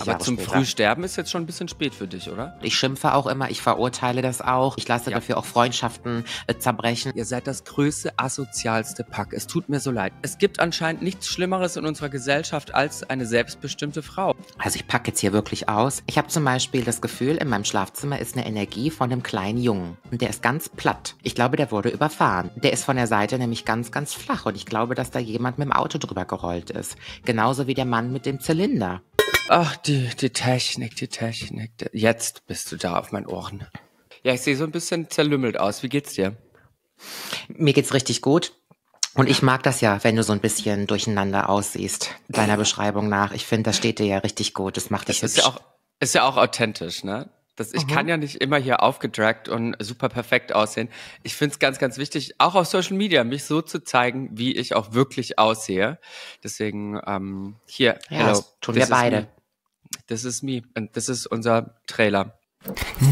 Aber Jahre zum später. Frühsterben ist jetzt schon ein bisschen spät für dich, oder? Ich schimpfe auch immer, ich verurteile das auch. Ich lasse ja. dafür auch Freundschaften äh, zerbrechen. Ihr seid das größte, asozialste Pack. Es tut mir so leid. Es gibt anscheinend nichts Schlimmeres in unserer Gesellschaft als eine selbstbestimmte Frau. Also ich packe jetzt hier wirklich aus. Ich habe zum Beispiel das Gefühl, in meinem Schlafzimmer ist eine Energie von einem kleinen Jungen. Und der ist ganz platt. Ich glaube, der wurde überfahren. Der ist von der Seite nämlich ganz, ganz flach. Und ich glaube, dass da jemand mit dem Auto drüber gerollt ist. Genauso wie der Mann mit dem Zylinder. Ach, die, die Technik, die Technik. Jetzt bist du da auf meinen Ohren. Ja, ich sehe so ein bisschen zerlümmelt aus. Wie geht's dir? Mir geht's richtig gut. Und ich mag das ja, wenn du so ein bisschen durcheinander aussiehst, deiner Beschreibung nach. Ich finde, das steht dir ja richtig gut. Das macht dich das hübsch. Ist ja, auch, ist ja auch authentisch, ne? Das, ich mhm. kann ja nicht immer hier aufgedragt und super perfekt aussehen. Ich finde es ganz, ganz wichtig, auch auf Social Media, mich so zu zeigen, wie ich auch wirklich aussehe. Deswegen ähm, hier, ja, hello, das tun wir beide das ist me. Und das ist unser Trailer.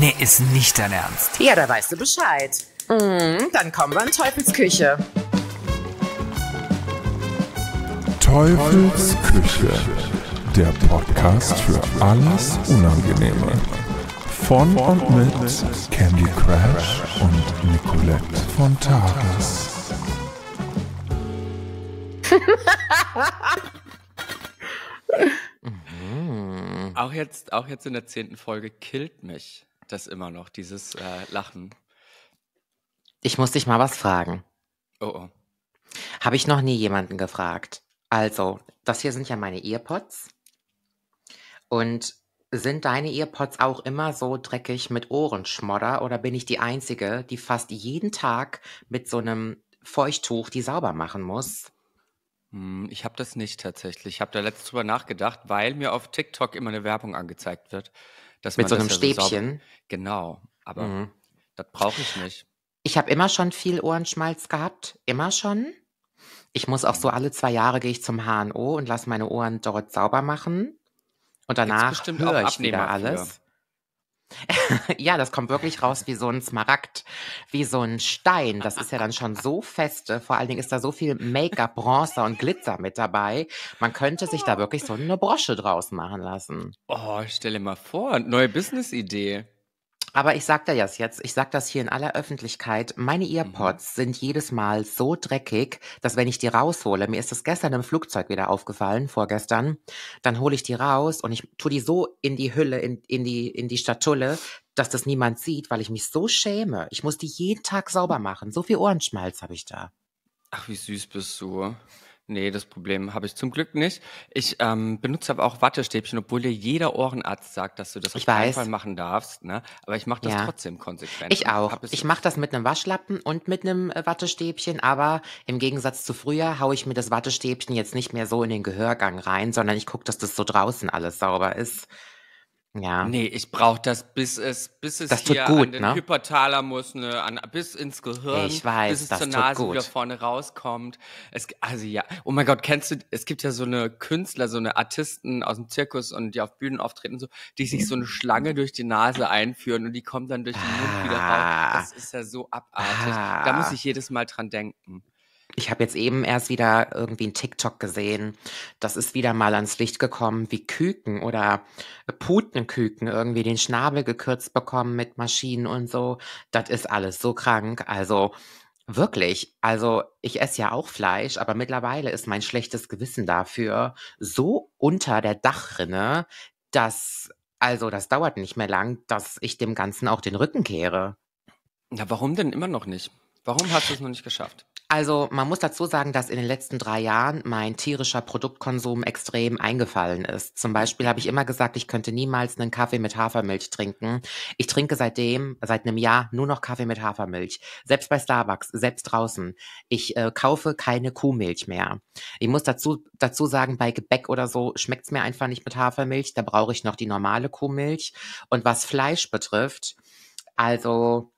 Nee, ist nicht dein Ernst. Ja, da weißt du Bescheid. Mhm, dann kommen wir in Teufels Küche. Teufels Küche. Der Podcast für alles Unangenehme. Von und mit Candy Crash und Nicolette von Tages. mhm. Auch jetzt, auch jetzt in der zehnten Folge killt mich das immer noch, dieses äh, Lachen. Ich muss dich mal was fragen. Oh oh. Habe ich noch nie jemanden gefragt. Also, das hier sind ja meine Earpods. Und sind deine Earpods auch immer so dreckig mit Ohrenschmodder oder bin ich die Einzige, die fast jeden Tag mit so einem Feuchttuch die sauber machen muss? Hm, ich habe das nicht tatsächlich. Ich habe da letztens drüber nachgedacht, weil mir auf TikTok immer eine Werbung angezeigt wird, dass Mit man so einem das ja so Stäbchen. Genau, aber Mhm. das brauche ich nicht. Ich habe immer schon viel Ohrenschmalz gehabt, immer schon. Ich muss auch so mhm. alle zwei Jahre gehe ich zum HNO und lasse meine Ohren dort sauber machen. Und danach bestimmt auch höre ich wieder Abnehmer für. alles. ja, das kommt wirklich raus wie so ein Smaragd, wie so ein Stein. Das ist ja dann schon so fest. Äh, vor allen Dingen ist da so viel Make-up, Bronze und Glitzer mit dabei. Man könnte sich da wirklich so eine Brosche draus machen lassen. Oh, stelle mal vor, neue Business-Idee. Aber ich sag dir das jetzt, ich sag das hier in aller Öffentlichkeit, meine Mhm. Earpods sind jedes Mal so dreckig, dass wenn ich die raushole, mir ist das gestern im Flugzeug wieder aufgefallen, vorgestern, dann hole ich die raus und ich tue die so in die Hülle, in, in, die, in die Statulle, dass das niemand sieht, weil ich mich so schäme. Ich muss die jeden Tag sauber hm. machen. So viel Ohrenschmalz habe ich da. Ach, wie süß bist du. Nee, das Problem habe ich zum Glück nicht. Ich ähm, benutze aber auch Wattestäbchen, obwohl dir jeder Ohrenarzt sagt, dass du das ich auf keinen Fall machen darfst. Ne? Aber ich mache das Ja. trotzdem konsequent. Ich auch. Ich mache das mit einem Waschlappen und mit einem äh, Wattestäbchen, aber im Gegensatz zu früher haue ich mir das Wattestäbchen jetzt nicht mehr so in den Gehörgang rein, sondern ich gucke, dass das so draußen alles sauber ist. Ja. Nee, ich brauche das, bis es, bis es Das tut hier an den ne? Hypothalamus, ne, an, bis ins Gehirn, Ich weiß, bis es das zur tut Nase wieder vorne rauskommt. Es, also ja, oh mein Gott, kennst du, es gibt ja so eine Künstler, so eine Artisten aus dem Zirkus und die auf Bühnen auftreten und so, die sich so eine Schlange durch die Nase einführen und die kommt dann durch den Mund wieder raus. Ah. Das ist ja so abartig. Da muss ah. ich jedes Mal dran denken. Ich habe jetzt eben erst wieder irgendwie ein TikTok gesehen. Das ist wieder mal ans Licht gekommen, wie Küken oder Putenküken irgendwie den Schnabel gekürzt bekommen mit Maschinen und so. Das ist alles so krank. Also wirklich, also ich esse ja auch Fleisch, aber mittlerweile ist mein schlechtes Gewissen dafür so unter der Dachrinne, dass also das dauert nicht mehr lang, dass ich dem Ganzen auch den Rücken kehre. Na, warum denn immer noch nicht? Warum hast du es noch nicht geschafft? Also man muss dazu sagen, dass in den letzten drei Jahren mein tierischer Produktkonsum extrem eingefallen ist. Zum Beispiel habe ich immer gesagt, ich könnte niemals einen Kaffee mit Hafermilch trinken. Ich trinke seitdem, seit einem Jahr, nur noch Kaffee mit Hafermilch. Selbst bei Starbucks, selbst draußen. Ich äh, kaufe keine Kuhmilch mehr. Ich muss dazu, dazu sagen, bei Gebäck oder so schmeckt es mir einfach nicht mit Hafermilch. Da brauche ich noch die normale Kuhmilch. Und was Fleisch betrifft, also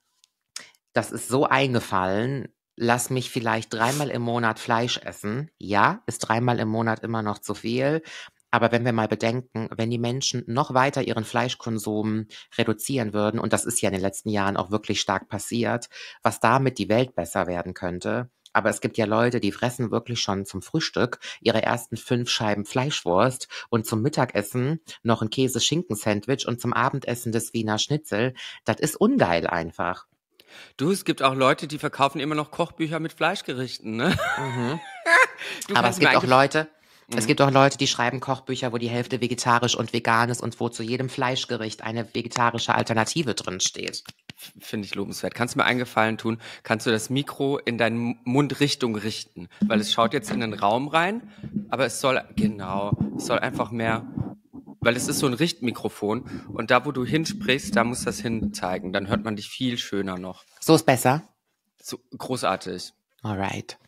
das ist so eingefallen lass mich vielleicht dreimal im Monat Fleisch essen. Ja, ist dreimal im Monat immer noch zu viel. Aber wenn wir mal bedenken, wenn die Menschen noch weiter ihren Fleischkonsum reduzieren würden, und das ist ja in den letzten Jahren auch wirklich stark passiert, was damit die Welt besser werden könnte. Aber es gibt ja Leute, die fressen wirklich schon zum Frühstück ihre ersten fünf Scheiben Fleischwurst und zum Mittagessen noch ein Käse-Schinken-Sandwich und zum Abendessen das Wiener Schnitzel. Das ist ungeil einfach. Du, es gibt auch Leute, die verkaufen immer noch Kochbücher mit Fleischgerichten, ne? Mhm. Aber es gibt auch Leute, es mhm. gibt auch Leute, die schreiben Kochbücher, wo die Hälfte vegetarisch und vegan ist und wo zu jedem Fleischgericht eine vegetarische Alternative drin steht. Finde ich lobenswert. Kannst du mir einen Gefallen tun? Kannst du das Mikro in deine Mundrichtung richten? Weil es schaut jetzt in den Raum rein, aber es soll, genau, es soll einfach mehr weil es ist so ein Richtmikrofon und da, wo du hinsprichst, da muss das hinzeigen. Dann hört man dich viel schöner noch. So ist besser. So, großartig. Alright.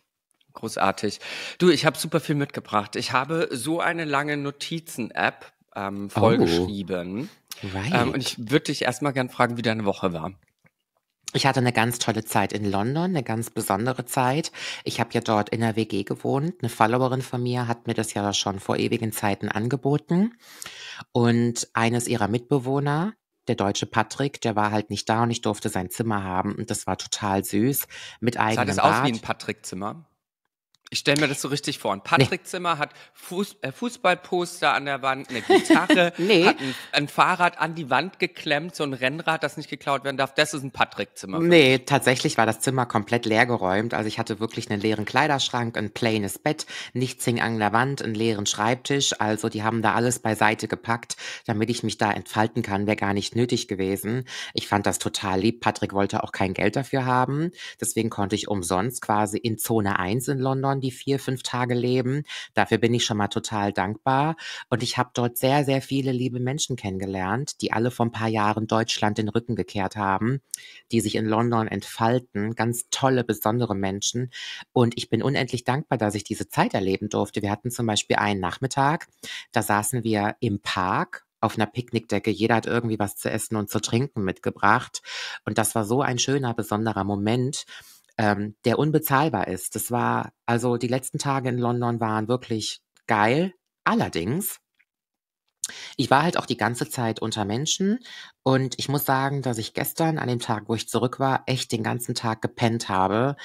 Großartig. Du, ich habe super viel mitgebracht. Ich habe so eine lange Notizen-App ähm, oh. vollgeschrieben. Oh. Right. Ähm, und ich würde dich erstmal gern fragen, wie deine Woche war. Ich hatte eine ganz tolle Zeit in London, eine ganz besondere Zeit. Ich habe ja dort in der WG gewohnt. Eine Followerin von mir hat mir das ja schon vor ewigen Zeiten angeboten. Und eines ihrer Mitbewohner, der deutsche Patrick, der war halt nicht da und ich durfte sein Zimmer haben. Und das war total süß. Mit eigenem Sah das Bad. aus wie ein Patrick-Zimmer? Ich stelle mir das so richtig vor. Ein Patrick nee. Zimmer hat Fuß, äh, Fußballposter an der Wand, eine Gitarre, nee. hat ein, ein, Fahrrad an die Wand geklemmt, so ein Rennrad, das nicht geklaut werden darf. Das ist ein Patrick Zimmer. Nee, mich. tatsächlich war das Zimmer komplett leergeräumt. Also ich hatte wirklich einen leeren Kleiderschrank, ein plaines Bett, nichts hing an der Wand, einen leeren Schreibtisch. Also die haben da alles beiseite gepackt, damit ich mich da entfalten kann. Wäre gar nicht nötig gewesen. Ich fand das total lieb. Patrick wollte auch kein Geld dafür haben. Deswegen konnte ich umsonst quasi in Zone 1 in London Jahren, die vier, fünf Tage leben. Dafür bin ich schon mal total dankbar. Und ich habe dort sehr, sehr viele liebe Menschen kennengelernt, die alle vor ein paar Jahren Deutschland den Rücken gekehrt haben, die sich in London entfalten. Ganz tolle, besondere Menschen. Und ich bin unendlich dankbar, dass ich diese Zeit erleben durfte. Wir hatten zum Beispiel einen Nachmittag, da saßen wir im Park auf einer Picknickdecke. Jeder hat irgendwie was zu essen und zu trinken mitgebracht. Und das war so ein schöner, besonderer Moment ähm, der unbezahlbar ist. Das war, also die letzten Tage in London waren wirklich geil. Allerdings, ich war halt auch die ganze Zeit unter Menschen und ich muss sagen, dass ich gestern an dem Tag, wo ich zurück war, echt den ganzen Tag gepennt habe.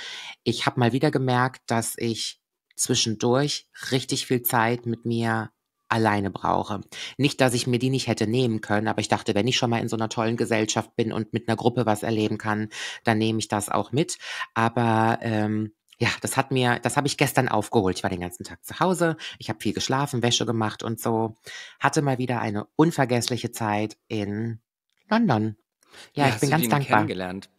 Ich habe mal wieder gemerkt, dass ich zwischendurch richtig viel Zeit mit mir alleine brauche. Nicht, dass ich mir die nicht hätte nehmen können, aber ich dachte, wenn ich schon mal in so einer tollen Gesellschaft bin und mit einer Gruppe was erleben kann, dann nehme ich das auch mit. Aber ähm, ja, das hat mir, das habe ich gestern aufgeholt. Ich war den ganzen Tag zu Hause, ich habe viel geschlafen, Wäsche gemacht und so. Hatte mal wieder eine unvergessliche Zeit in London. Ja, ja ich bin ganz dankbar. Kennengelernt?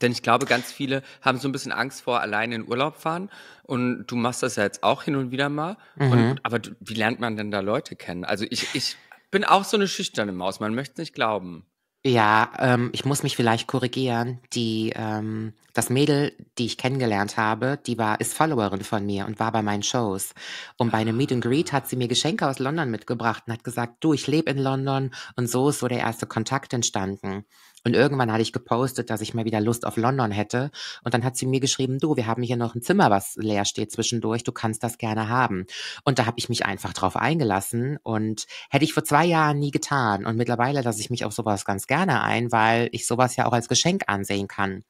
Denn ich glaube, ganz viele haben so ein bisschen Angst vor alleine in Urlaub fahren. Und du machst das ja jetzt auch hin und wieder mal. Mhm. Und, aber du, wie lernt man denn da Leute kennen? Also ich, ich bin auch so eine schüchterne Maus. Man möchte es nicht glauben. Ja, ähm, ich muss mich vielleicht korrigieren. Die, ähm, das Mädel, die ich kennengelernt habe, die war, ist Followerin von mir und war bei meinen Shows. Und bei einem Meet and Greet hat sie mir Geschenke aus London mitgebracht und hat gesagt, du, ich lebe in London. Und so ist so der erste Kontakt entstanden. Und irgendwann hatte ich gepostet, dass ich mal wieder Lust auf London hätte. Und dann hat sie mir geschrieben, du, wir haben hier noch ein Zimmer, was leer steht zwischendurch, du kannst das gerne haben. Und da habe ich mich einfach drauf eingelassen und hätte ich vor zwei Jahren nie getan. Und mittlerweile lasse ich mich auf sowas ganz gerne ein, weil ich sowas ja auch als Geschenk ansehen kann.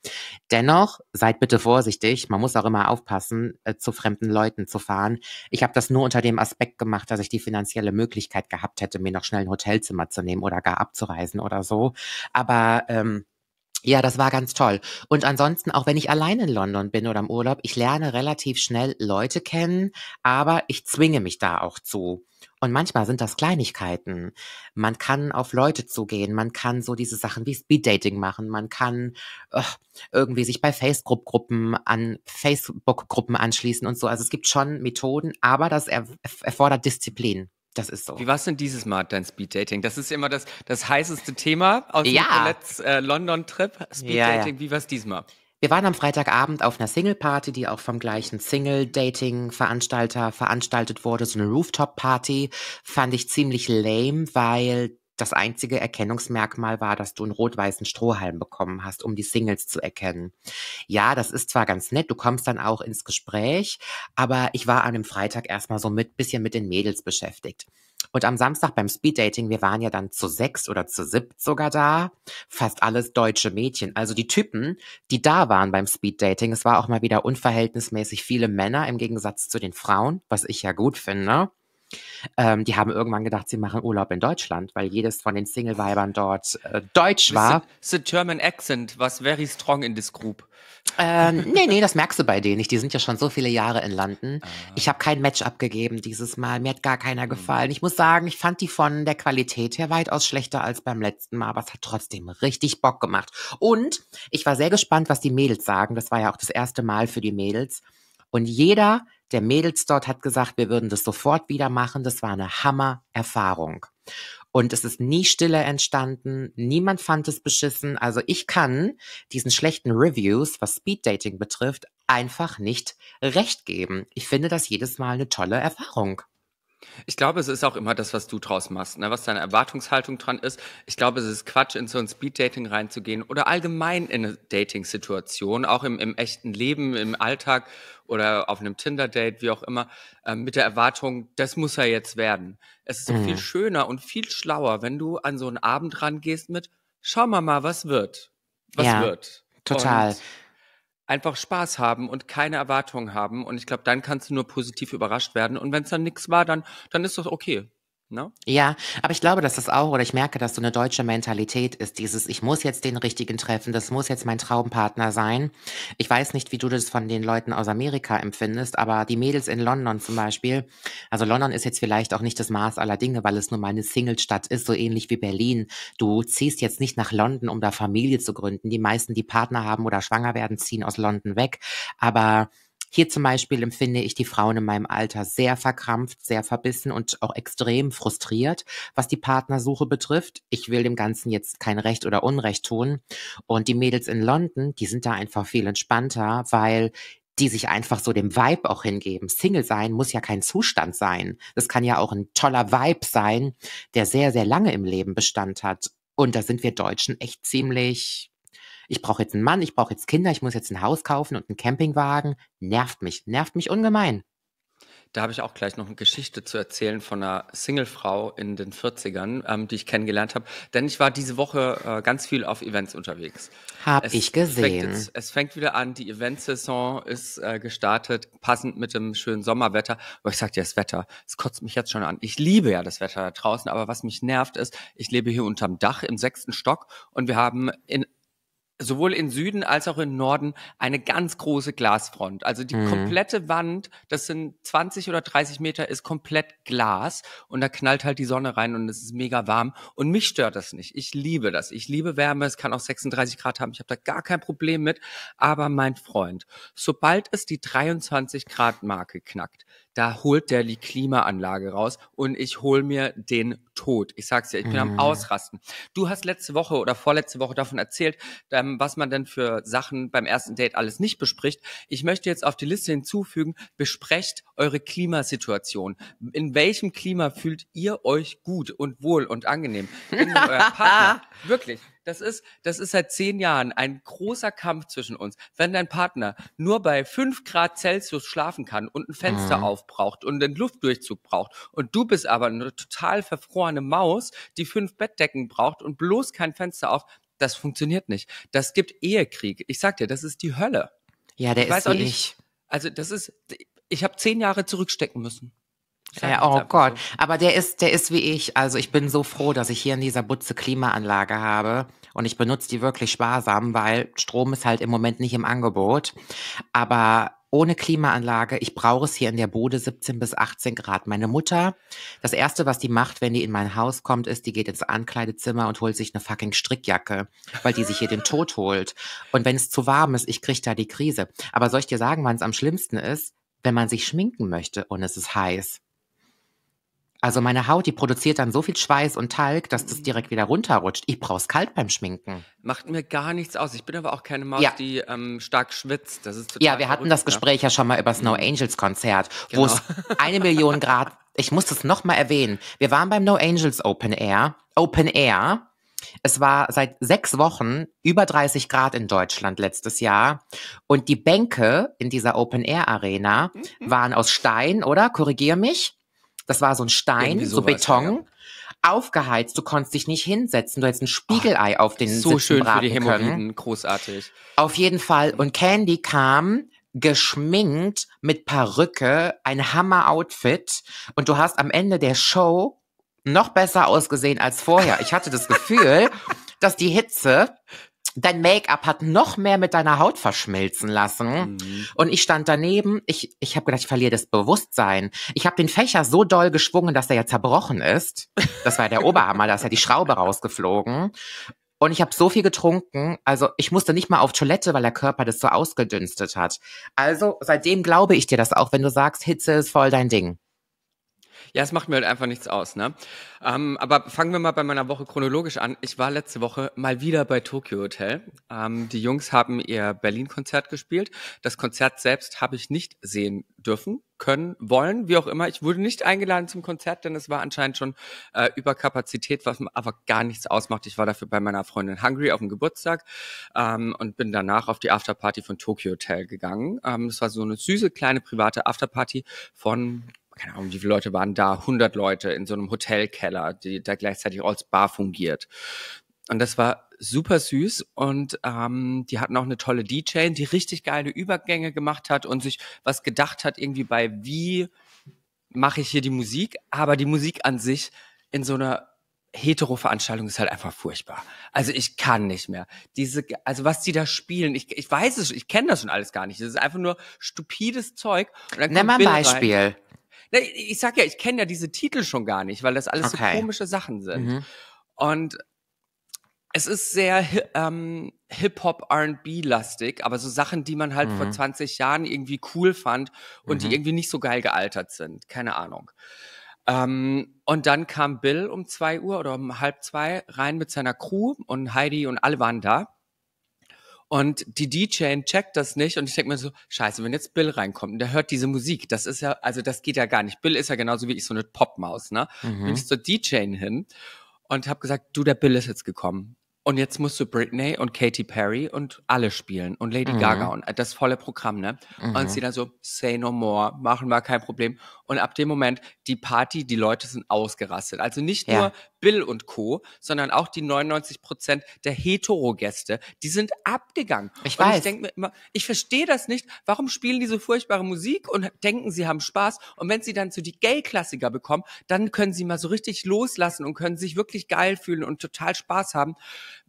Dennoch, seid bitte vorsichtig, man muss auch immer aufpassen, äh, zu fremden Leuten zu fahren. Ich habe das nur unter dem Aspekt gemacht, dass ich die finanzielle Möglichkeit gehabt hätte, mir noch schnell ein Hotelzimmer zu nehmen oder gar abzureisen oder so. Aber ähm, ja, das war ganz toll. Und ansonsten, auch wenn ich allein in London bin oder im Urlaub, ich lerne relativ schnell Leute kennen, aber ich zwinge mich da auch zu. Und manchmal sind das Kleinigkeiten. Man kann auf Leute zugehen, man kann so diese Sachen wie Speeddating machen, man kann oh, irgendwie sich bei Facebook-Gruppen an Facebook-Gruppen anschließen und so. Also es gibt schon Methoden, aber das erfordert Disziplin. Das ist so. Wie war es denn dieses Mal dein Speed Dating? Das ist immer das, das heißeste Thema aus ja. dem letzten äh, London-Trip. Speed ja, Dating, ja. wie war es diesmal? Wir waren am Freitagabend auf einer Single-Party, die auch vom gleichen Single-Dating-Veranstalter veranstaltet wurde. So eine Rooftop-Party fand ich ziemlich lame, weil das einzige Erkennungsmerkmal war, dass du einen rot-weißen Strohhalm bekommen hast, um die Singles zu erkennen. Ja, das ist zwar ganz nett, du kommst dann auch ins Gespräch, aber ich war an dem Freitag erstmal so mit bisschen mit den Mädels beschäftigt. Und am Samstag beim Speeddating, wir waren ja dann zu sechs oder zu siebt sogar da, fast alles deutsche Mädchen. Also die Typen, die da waren beim Speeddating, es war auch mal wieder unverhältnismäßig viele Männer im Gegensatz zu den Frauen, was ich ja gut finde. Ähm, die haben irgendwann gedacht, sie machen Urlaub in Deutschland, weil jedes von den Single-Weibern dort äh, deutsch war. The, the German accent was very strong in this group. Ähm, nee, nee, das merkst du bei denen nicht. Die sind ja schon so viele Jahre in London. Ah. Ich habe kein Match abgegeben dieses Mal. Mir hat gar keiner hm. gefallen. Mhm. Ich muss sagen, ich fand die von der Qualität her weitaus schlechter als beim letzten Mal, aber es hat trotzdem richtig Bock gemacht. Und ich war sehr gespannt, was die Mädels sagen. Das war ja auch das erste Mal für die Mädels. Und jeder der Mädels dort hat gesagt, wir würden das sofort wieder machen. Das war eine Hammer-Erfahrung. Und es ist nie Stille entstanden. Niemand fand es beschissen. Also ich kann diesen schlechten Reviews, was Speeddating betrifft, einfach nicht recht geben. Ich finde das jedes Mal eine tolle Erfahrung. Ich glaube, es ist auch immer das, was du draus machst, ne? was deine Erwartungshaltung dran ist. Ich glaube, es ist Quatsch, in so ein Speed-Dating reinzugehen oder allgemein in eine Dating-Situation, auch im, im echten Leben, im Alltag oder auf einem Tinder-Date, wie auch immer, äh, mit der Erwartung, das muss er jetzt werden. Es ist mhm. viel schöner und viel schlauer, wenn du an so einen Abend rangehst mit, schau mal mal, was wird. Was ja, wird. Total. Und einfach Spaß haben und keine Erwartungen haben. Und ich glaube, dann kannst du nur positiv überrascht werden. Und wenn es dann nichts war, dann, dann ist das okay. Ne? Ja, aber ich glaube, dass das auch, oder ich merke, dass so eine deutsche Mentalität ist, dieses, ich muss jetzt den richtigen treffen, das muss jetzt mein Traumpartner sein. Ich weiß nicht, wie du das von den Leuten aus Amerika empfindest, aber die Mädels in London zum Beispiel, also London ist jetzt vielleicht auch nicht das Maß aller Dinge, weil es nur mal eine Single-Stadt ist, so ähnlich wie Berlin. Du ziehst jetzt nicht nach London, um da Familie zu gründen. Die meisten, die Partner haben oder schwanger werden, ziehen aus London weg, aber hier zum Beispiel empfinde ich die Frauen in meinem Alter sehr verkrampft, sehr verbissen und auch extrem frustriert, was die Partnersuche betrifft. Ich will dem Ganzen jetzt kein Recht oder Unrecht tun. Und die Mädels in London, die sind da einfach viel entspannter, weil die sich einfach so dem Vibe auch hingeben. Single sein muss ja kein Zustand sein. Das kann ja auch ein toller Vibe sein, der sehr, sehr lange im Leben Bestand hat. Und da sind wir Deutschen echt ziemlich ich brauche jetzt einen Mann, ich brauche jetzt Kinder, ich muss jetzt ein Haus kaufen und einen Campingwagen, nervt mich, nervt mich ungemein. Da habe ich auch gleich noch eine Geschichte zu erzählen von einer Singlefrau in den 40ern, ähm, die ich kennengelernt habe. Denn ich war diese Woche äh, ganz viel auf Events unterwegs. Hab ich gesehen. Jetzt, es fängt wieder an, die Eventsaison ist äh, gestartet, passend mit dem schönen Sommerwetter. Aber ich sagte dir, das Wetter, es kotzt mich jetzt schon an. Ich liebe ja das Wetter da draußen, aber was mich nervt ist, ich lebe hier unterm Dach im sechsten Stock und wir haben in sowohl in Süden als auch in Norden eine ganz große Glasfront. Also die mhm. komplette Wand, das sind 20 oder 30 Meter, ist komplett Glas und da knallt halt die Sonne rein und es ist mega warm. Und mich stört das nicht. Ich liebe das. Ich liebe Wärme. Es kann auch 36 Grad haben. Ich habe da gar kein Problem mit. Aber mein Freund, sobald es die 23 Grad Marke knackt, da holt der die Klimaanlage raus und ich hol mir den Tod. Ich sag's dir, ich bin mhm. am Ausrasten. Du hast letzte Woche oder vorletzte Woche davon erzählt, ähm, was man denn für Sachen beim ersten Date alles nicht bespricht. Ich möchte jetzt auf die Liste hinzufügen, besprecht eure Klimasituation. In welchem Klima fühlt ihr euch gut und wohl und angenehm? Wenn euer Partner, wirklich, das ist, das ist seit zehn Jahren ein großer Kampf zwischen uns. Wenn dein Partner nur bei fünf Grad Celsius schlafen kann und ein Fenster mhm. aufbraucht und einen Luftdurchzug braucht und du bist aber eine total verfrorene Maus, die fünf Bettdecken braucht und bloß kein Fenster auf, das funktioniert nicht. Das gibt Ehekrieg. Ich sag dir, das ist die Hölle. Ja, der ich ist weiß auch nicht. Ich. Also das ist, ich habe zehn Jahre zurückstecken müssen. Ja, oh Gott. So. Aber der ist, der ist wie ich. Also ich bin so froh, dass ich hier in dieser Butze Klimaanlage habe. Und ich benutze die wirklich sparsam, weil Strom ist halt im Moment nicht im Angebot. Aber ohne Klimaanlage, ich brauche es hier in der Bude 17 bis 18 Grad. Meine Mutter, das Erste, was die macht, wenn die in mein Haus kommt, ist, die geht ins Ankleidezimmer und holt sich eine fucking Strickjacke, weil die sich hier den Tod holt. Und wenn es zu warm ist, ich kriege da die Krise. Aber soll ich dir sagen, wann es am schlimmsten ist? Wenn man sich schminken möchte und es ist heiß. Also meine Haut, die produziert dann so viel Schweiß und Talg, dass das direkt wieder runterrutscht. Ich brauch's kalt beim Schminken. Macht mir gar nichts aus. Ich bin aber auch keine Maus, ja. die ähm, stark schwitzt. Das ist total Ja, wir hatten das ne? Gespräch ja, schon mal über Snow mhm. Angels Konzert, genau. wo es eine Million Grad. Ich muss das nochmal erwähnen. Wir waren beim No Angels Open Air. Open Air. Es war seit sechs Wochen über 30 Grad in Deutschland letztes Jahr. Und die Bänke in dieser Open-Air-Arena mhm. waren aus Stein, oder? Korrigier mich. Das war so ein Stein, so Beton. Ja, Aufgeheizt, du konntest dich nicht hinsetzen, du hättest ein Spiegelei oh, auf den so Sitzen schön für die Hämorrhoiden, können. großartig. Auf jeden Fall. Und Candy kam geschminkt mit Perücke, ein Hammer-Outfit. Und du hast am Ende der Show noch besser ausgesehen als vorher. Ich hatte das Gefühl, dass die Hitze dein Make-up hat noch mehr mit deiner Haut verschmelzen lassen. Mhm. Und ich stand daneben, ich, ich habe gedacht, ich verliere das Bewusstsein. Ich habe den Fächer so doll geschwungen, dass er ja zerbrochen ist. Das war der Oberhammer, da ist ja die Schraube rausgeflogen. Und ich habe so viel getrunken, also ich musste nicht mal auf Toilette, weil der Körper das so ausgedünstet hat. Also seitdem glaube ich dir das auch, wenn du sagst, Hitze ist voll dein Ding. Ja, es macht mir halt einfach nichts aus, ne? Ähm, aber fangen wir mal bei meiner Woche chronologisch an. Ich war letzte Woche mal wieder bei Tokyo Hotel. Ähm, die Jungs haben ihr Berlin-Konzert gespielt. Das Konzert selbst habe ich nicht sehen dürfen, können, wollen, wie auch immer. Ich wurde nicht eingeladen zum Konzert, denn es war anscheinend schon äh, Kapazität, was aber gar nichts ausmacht. Ich war dafür bei meiner Freundin Hungry auf dem Geburtstag ähm, und bin danach auf die Afterparty von Tokyo Hotel gegangen. Ähm, das war so eine süße kleine private Afterparty von keine Ahnung, wie viele Leute waren da, 100 Leute in so einem Hotelkeller, die da gleichzeitig als Bar fungiert. Und das war super süß und ähm, die hatten auch eine tolle DJ, die richtig geile Übergänge gemacht hat und sich was gedacht hat irgendwie bei, wie mache ich hier die Musik, aber die Musik an sich in so einer Hetero-Veranstaltung ist halt einfach furchtbar. Also ich kann nicht mehr. Diese, also was die da spielen, ich, ich weiß es, ich kenne das schon alles gar nicht. Das ist einfach nur stupides Zeug. Und Nimm mal ein Beispiel. Rein. Ne, ich sag ja, ich kenne ja diese Titel schon gar nicht, weil das alles okay. so komische Sachen sind. Mhm. Und es ist sehr ähm, Hip-Hop, RB-lastig, aber so Sachen, die man halt mhm. vor 20 Jahren irgendwie cool fand und mhm. die irgendwie nicht so geil gealtert sind. Keine Ahnung. Ähm, und dann kam Bill um zwei Uhr oder um halb zwei rein mit seiner Crew und Heidi und alle waren da. Und die DJ checkt das nicht und ich denke mir so, scheiße, wenn jetzt Bill reinkommt und der hört diese Musik, das ist ja, also das geht ja gar nicht. Bill ist ja genauso wie ich so eine Popmaus, ne? Mhm. Bin ich zur DJ hin und habe gesagt, du, der Bill ist jetzt gekommen. Und jetzt musst du Britney und Katy Perry und alle spielen und Lady mhm. Gaga und äh, das volle Programm, ne? Mhm. Und sie dann so, say no more, machen wir kein Problem. Und ab dem Moment, die Party, die Leute sind ausgerastet. Also nicht ja. nur Bill und Co., sondern auch die 99 Prozent der Hetero-Gäste, die sind abgegangen. Ich und weiß. ich denke mir immer, ich verstehe das nicht. Warum spielen die so furchtbare Musik und denken, sie haben Spaß? Und wenn sie dann zu die Gay-Klassiker bekommen, dann können sie mal so richtig loslassen und können sich wirklich geil fühlen und total Spaß haben.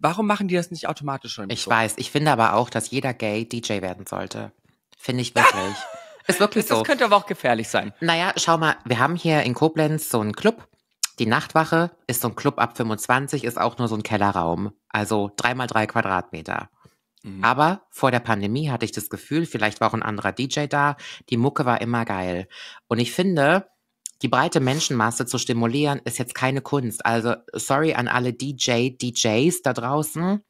Warum machen die das nicht automatisch schon? Ich weiß, ich finde aber auch, dass jeder Gay DJ werden sollte. Finde ich wirklich. Ist wirklich das so. Das könnte aber auch gefährlich sein. Naja, schau mal, wir haben hier in Koblenz so einen Club. Die Nachtwache ist so ein Club ab 25, ist auch nur so ein Kellerraum. Also dreimal drei Quadratmeter. Mhm. Aber vor der Pandemie hatte ich das Gefühl, vielleicht war auch ein anderer DJ da. Die Mucke war immer geil. Und ich finde, die breite Menschenmasse zu stimulieren, ist jetzt keine Kunst. Also sorry an alle DJ, DJs da draußen.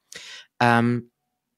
Ähm,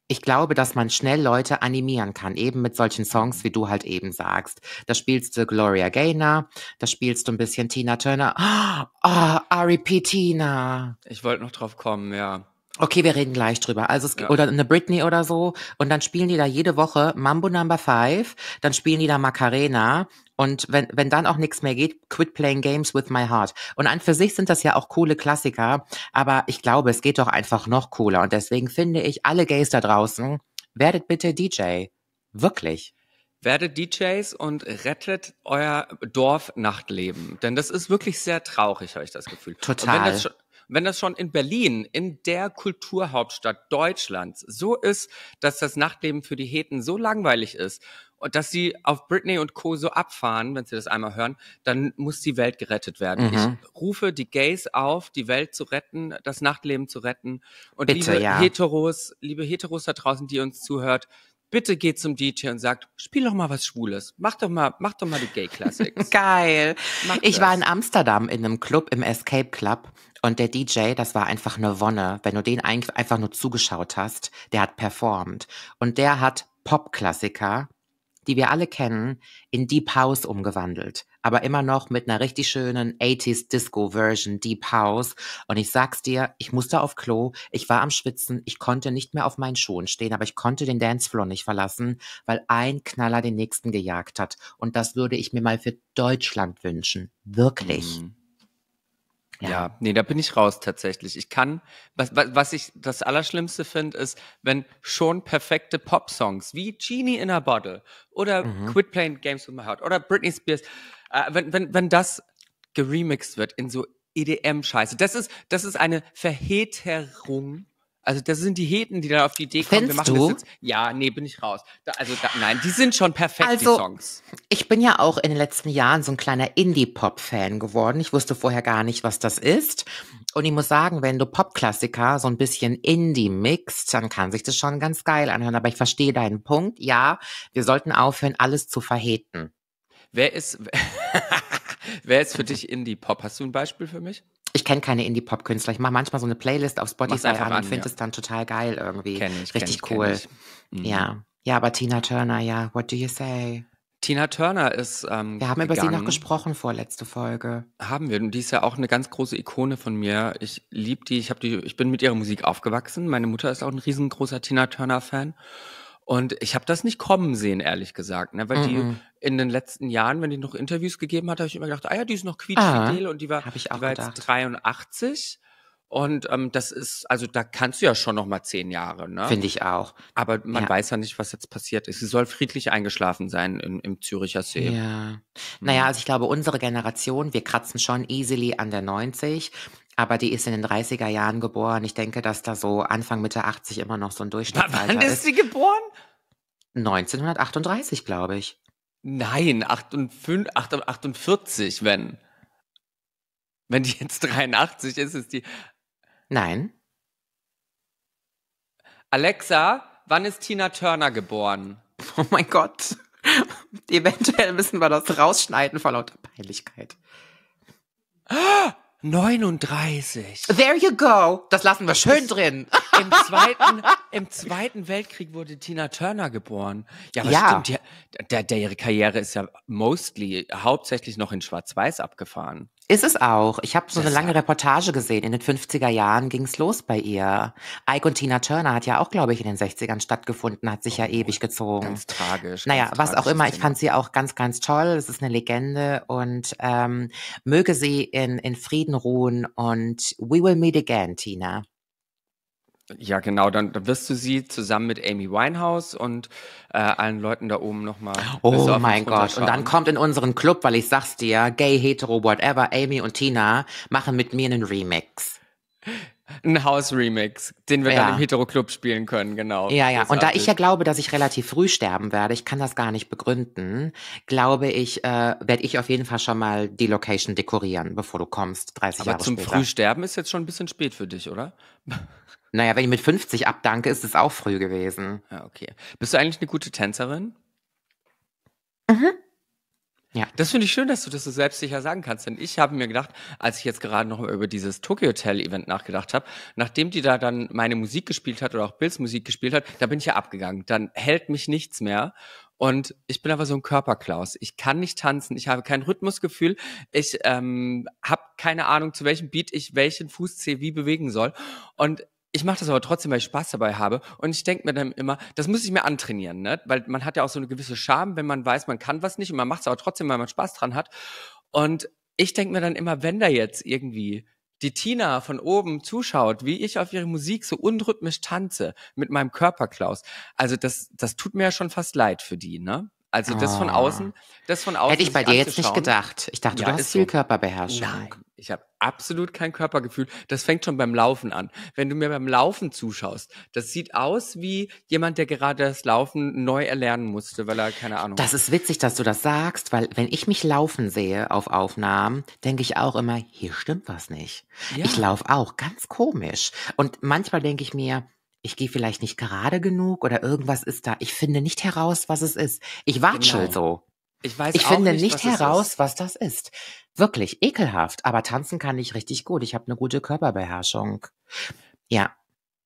ich glaube, dass man schnell Leute animieren kann, eben mit solchen Songs, wie du halt eben sagst. Da spielst du Gloria Gaynor, da spielst du ein bisschen Tina Turner. Ah, oh, R.E.P. Tina. Ich wollte noch drauf kommen, ja. Okay, wir reden gleich drüber. Also es, ja. oder eine Britney oder so. Und dann spielen die da jede Woche Mambo Number Five. Dann spielen die da Macarena. Und wenn, wenn dann auch nichts mehr geht, quit playing games with my heart. Und an für sich sind das ja auch coole Klassiker. Aber ich glaube, es geht doch einfach noch cooler. Und deswegen finde ich alle Gays da draußen, werdet bitte DJ. Wirklich. Werdet DJs und rettet euer Dorfnachtleben. Denn das ist wirklich sehr traurig, habe ich das Gefühl. Total. Und wenn das, wenn das schon in Berlin, in der Kulturhauptstadt Deutschlands, so ist, dass das Nachtleben für die Heten so langweilig ist und dass sie auf Britney und Co. so abfahren, wenn sie das einmal hören, dann muss die Welt gerettet werden. Mhm. Ich rufe die Gays auf, die Welt zu retten, das Nachtleben zu retten. Und Bitte, liebe ja. Heteros, liebe Heteros da draußen, die uns zuhört, bitte geht zum DJ und sagt, spiel doch mal was Schwules. Mach doch mal, mach doch mal die Gay Classics. Geil. Mach ich das. war in Amsterdam in einem Club, im Escape Club. Und der DJ, das war einfach eine Wonne. Wenn du den einfach nur zugeschaut hast, der hat performt. Und der hat Pop-Klassiker, die wir alle kennen, in Deep House umgewandelt aber immer noch mit einer richtig schönen 80s Disco Version Deep House. Und ich sag's dir, ich musste auf Klo, ich war am Schwitzen, ich konnte nicht mehr auf meinen Schuhen stehen, aber ich konnte den Dancefloor nicht verlassen, weil ein Knaller den nächsten gejagt hat. Und das würde ich mir mal für Deutschland wünschen. Wirklich. Mhm. Ja. ja, nee, da bin ich raus tatsächlich. Ich kann, was, was was ich das Allerschlimmste finde, ist, wenn schon perfekte Pop-Songs wie Genie in a Bottle oder mhm. Quit Playing Games with My Heart oder Britney Spears, äh, wenn, wenn, wenn das geremixed wird in so EDM-Scheiße. Das ist, das ist eine Verheterung also das sind die Heten, die dann auf die Idee kommen. Findest wir machen du? das jetzt. Ja, nee, bin ich raus. Da, also da, nein, die sind schon perfekt, also, die Songs. Ich bin ja auch in den letzten Jahren so ein kleiner Indie-Pop-Fan geworden. Ich wusste vorher gar nicht, was das ist. Und ich muss sagen, wenn du Pop-Klassiker so ein bisschen Indie mixt, dann kann sich das schon ganz geil anhören. Aber ich verstehe deinen Punkt. Ja, wir sollten aufhören, alles zu verheten. Wer ist, wer ist für dich Indie-Pop? Hast du ein Beispiel für mich? Ich kenne keine Indie-Pop-Künstler. Ich mache manchmal so eine Playlist auf Spotify an, und finde ja. es dann total geil irgendwie. Kenn ich, Richtig kenn ich, cool. Kenn mhm. Ja. Ja, aber Tina Turner, ja, what do you say? Tina Turner ist. Ähm, wir haben gegangen. über sie noch gesprochen vorletzte Folge. Haben wir. Und die ist ja auch eine ganz große Ikone von mir. Ich liebe die. Ich, die. ich bin mit ihrer Musik aufgewachsen. Meine Mutter ist auch ein riesengroßer Tina Turner-Fan. Und ich habe das nicht kommen sehen, ehrlich gesagt. Ne? Weil mm -mm. die mhm. in den letzten Jahren, wenn die noch Interviews gegeben hat, habe ich immer gedacht, ah ja, die ist noch quietschfidel ah, und die war, die war jetzt 83. Und ähm, das ist, also da kannst du ja schon noch mal zehn Jahre, ne? Finde ich auch. Aber man ja. weiß ja nicht, was jetzt passiert ist. Sie soll friedlich eingeschlafen sein in, im Züricher See. Ja. Naja, mhm. also ich glaube, unsere Generation, wir kratzen schon easily an der 90. Aber die ist in den 30er Jahren geboren. Ich denke, dass da so Anfang Mitte 80 immer noch so ein Durchschnitt ist. Wann ist sie geboren? 1938, glaube ich. Nein, 58, 48, wenn. Wenn die jetzt 83 ist, ist die. Nein. Alexa, wann ist Tina Turner geboren? Oh mein Gott. Eventuell müssen wir das rausschneiden vor lauter Peinlichkeit. 39. There you go. Das lassen wir schön drin. Im zweiten, Im zweiten Weltkrieg wurde Tina Turner geboren. Ja, aber ja. stimmt. Ja, der, der, ihre Karriere ist ja mostly, hauptsächlich noch in Schwarz-Weiß abgefahren. Ist es auch. Ich habe so eine lange Reportage gesehen. In den 50er Jahren ging es los bei ihr. Ike und Tina Turner hat ja auch, glaube ich, in den 60ern stattgefunden, hat sich oh, ja ewig gezogen. Ganz tragisch. Naja, ganz was auch immer. Ich fand sie auch ganz, ganz toll. Es ist eine Legende und ähm, möge sie in, in Frieden ruhen und we will meet again, Tina. Ja, genau, dann, dann wirst du sie zusammen mit Amy Winehouse und äh, allen Leuten da oben nochmal. Oh mein Gott. Und dann kommt in unseren Club, weil ich sag's dir, gay, hetero, whatever, Amy und Tina machen mit mir einen Remix. Ein House-Remix, den wir ja. dann im Hetero-Club spielen können, genau. Ja, ja. Und da ich ja glaube, dass ich relativ früh sterben werde, ich kann das gar nicht begründen, glaube ich, äh, werde ich auf jeden Fall schon mal die Location dekorieren, bevor du kommst, 30 Aber Jahre später. Aber zum Frühsterben ist jetzt schon ein bisschen spät für dich, oder? Naja, wenn ich mit 50 abdanke, ist es auch früh gewesen. Ja, ah, okay. Bist du eigentlich eine gute Tänzerin? Mhm. Ja. Das finde ich schön, dass du das so selbstsicher sagen kannst. Denn ich habe mir gedacht, als ich jetzt gerade noch über dieses Tokyo Hotel Event nachgedacht habe, nachdem die da dann meine Musik gespielt hat oder auch Bills Musik gespielt hat, da bin ich ja abgegangen. Dann hält mich nichts mehr. Und ich bin aber so ein Körperklaus. Ich kann nicht tanzen, ich habe kein Rhythmusgefühl, ich ähm, habe keine Ahnung, zu welchem Beat ich welchen Fußzeh wie bewegen soll. Und ich mache das aber trotzdem, weil ich Spaß dabei habe. Und ich denke mir dann immer, das muss ich mir antrainieren, ne? Weil man hat ja auch so eine gewisse Scham, wenn man weiß, man kann was nicht und man macht es aber trotzdem, weil man Spaß dran hat. Und ich denke mir dann immer, wenn da jetzt irgendwie die Tina von oben zuschaut, wie ich auf ihre Musik so unrhythmisch tanze mit meinem Körper, Klaus. Also das, das tut mir ja schon fast leid für die, ne? Also das oh. von ah. außen, das von außen. Hätte ich bei dir jetzt nicht gedacht. Ich dachte, ja, du hast viel so. Körperbeherrschung. Nein ich habe absolut kein Körpergefühl. Das fängt schon beim Laufen an. Wenn du mir beim Laufen zuschaust, das sieht aus wie jemand, der gerade das Laufen neu erlernen musste, weil er keine Ahnung das hat. Das ist witzig, dass du das sagst, weil wenn ich mich laufen sehe auf Aufnahmen, denke ich auch immer, hier stimmt was nicht. Ja. Ich laufe auch ganz komisch. Und manchmal denke ich mir, ich gehe vielleicht nicht gerade genug oder irgendwas ist da. Ich finde nicht heraus, was es ist. Ich watschel genau. so. Ich weiß Ich finde nicht, nicht was heraus, was das ist. Wirklich ekelhaft. Aber tanzen kann ich richtig gut. Ich habe eine gute Körperbeherrschung. Ja.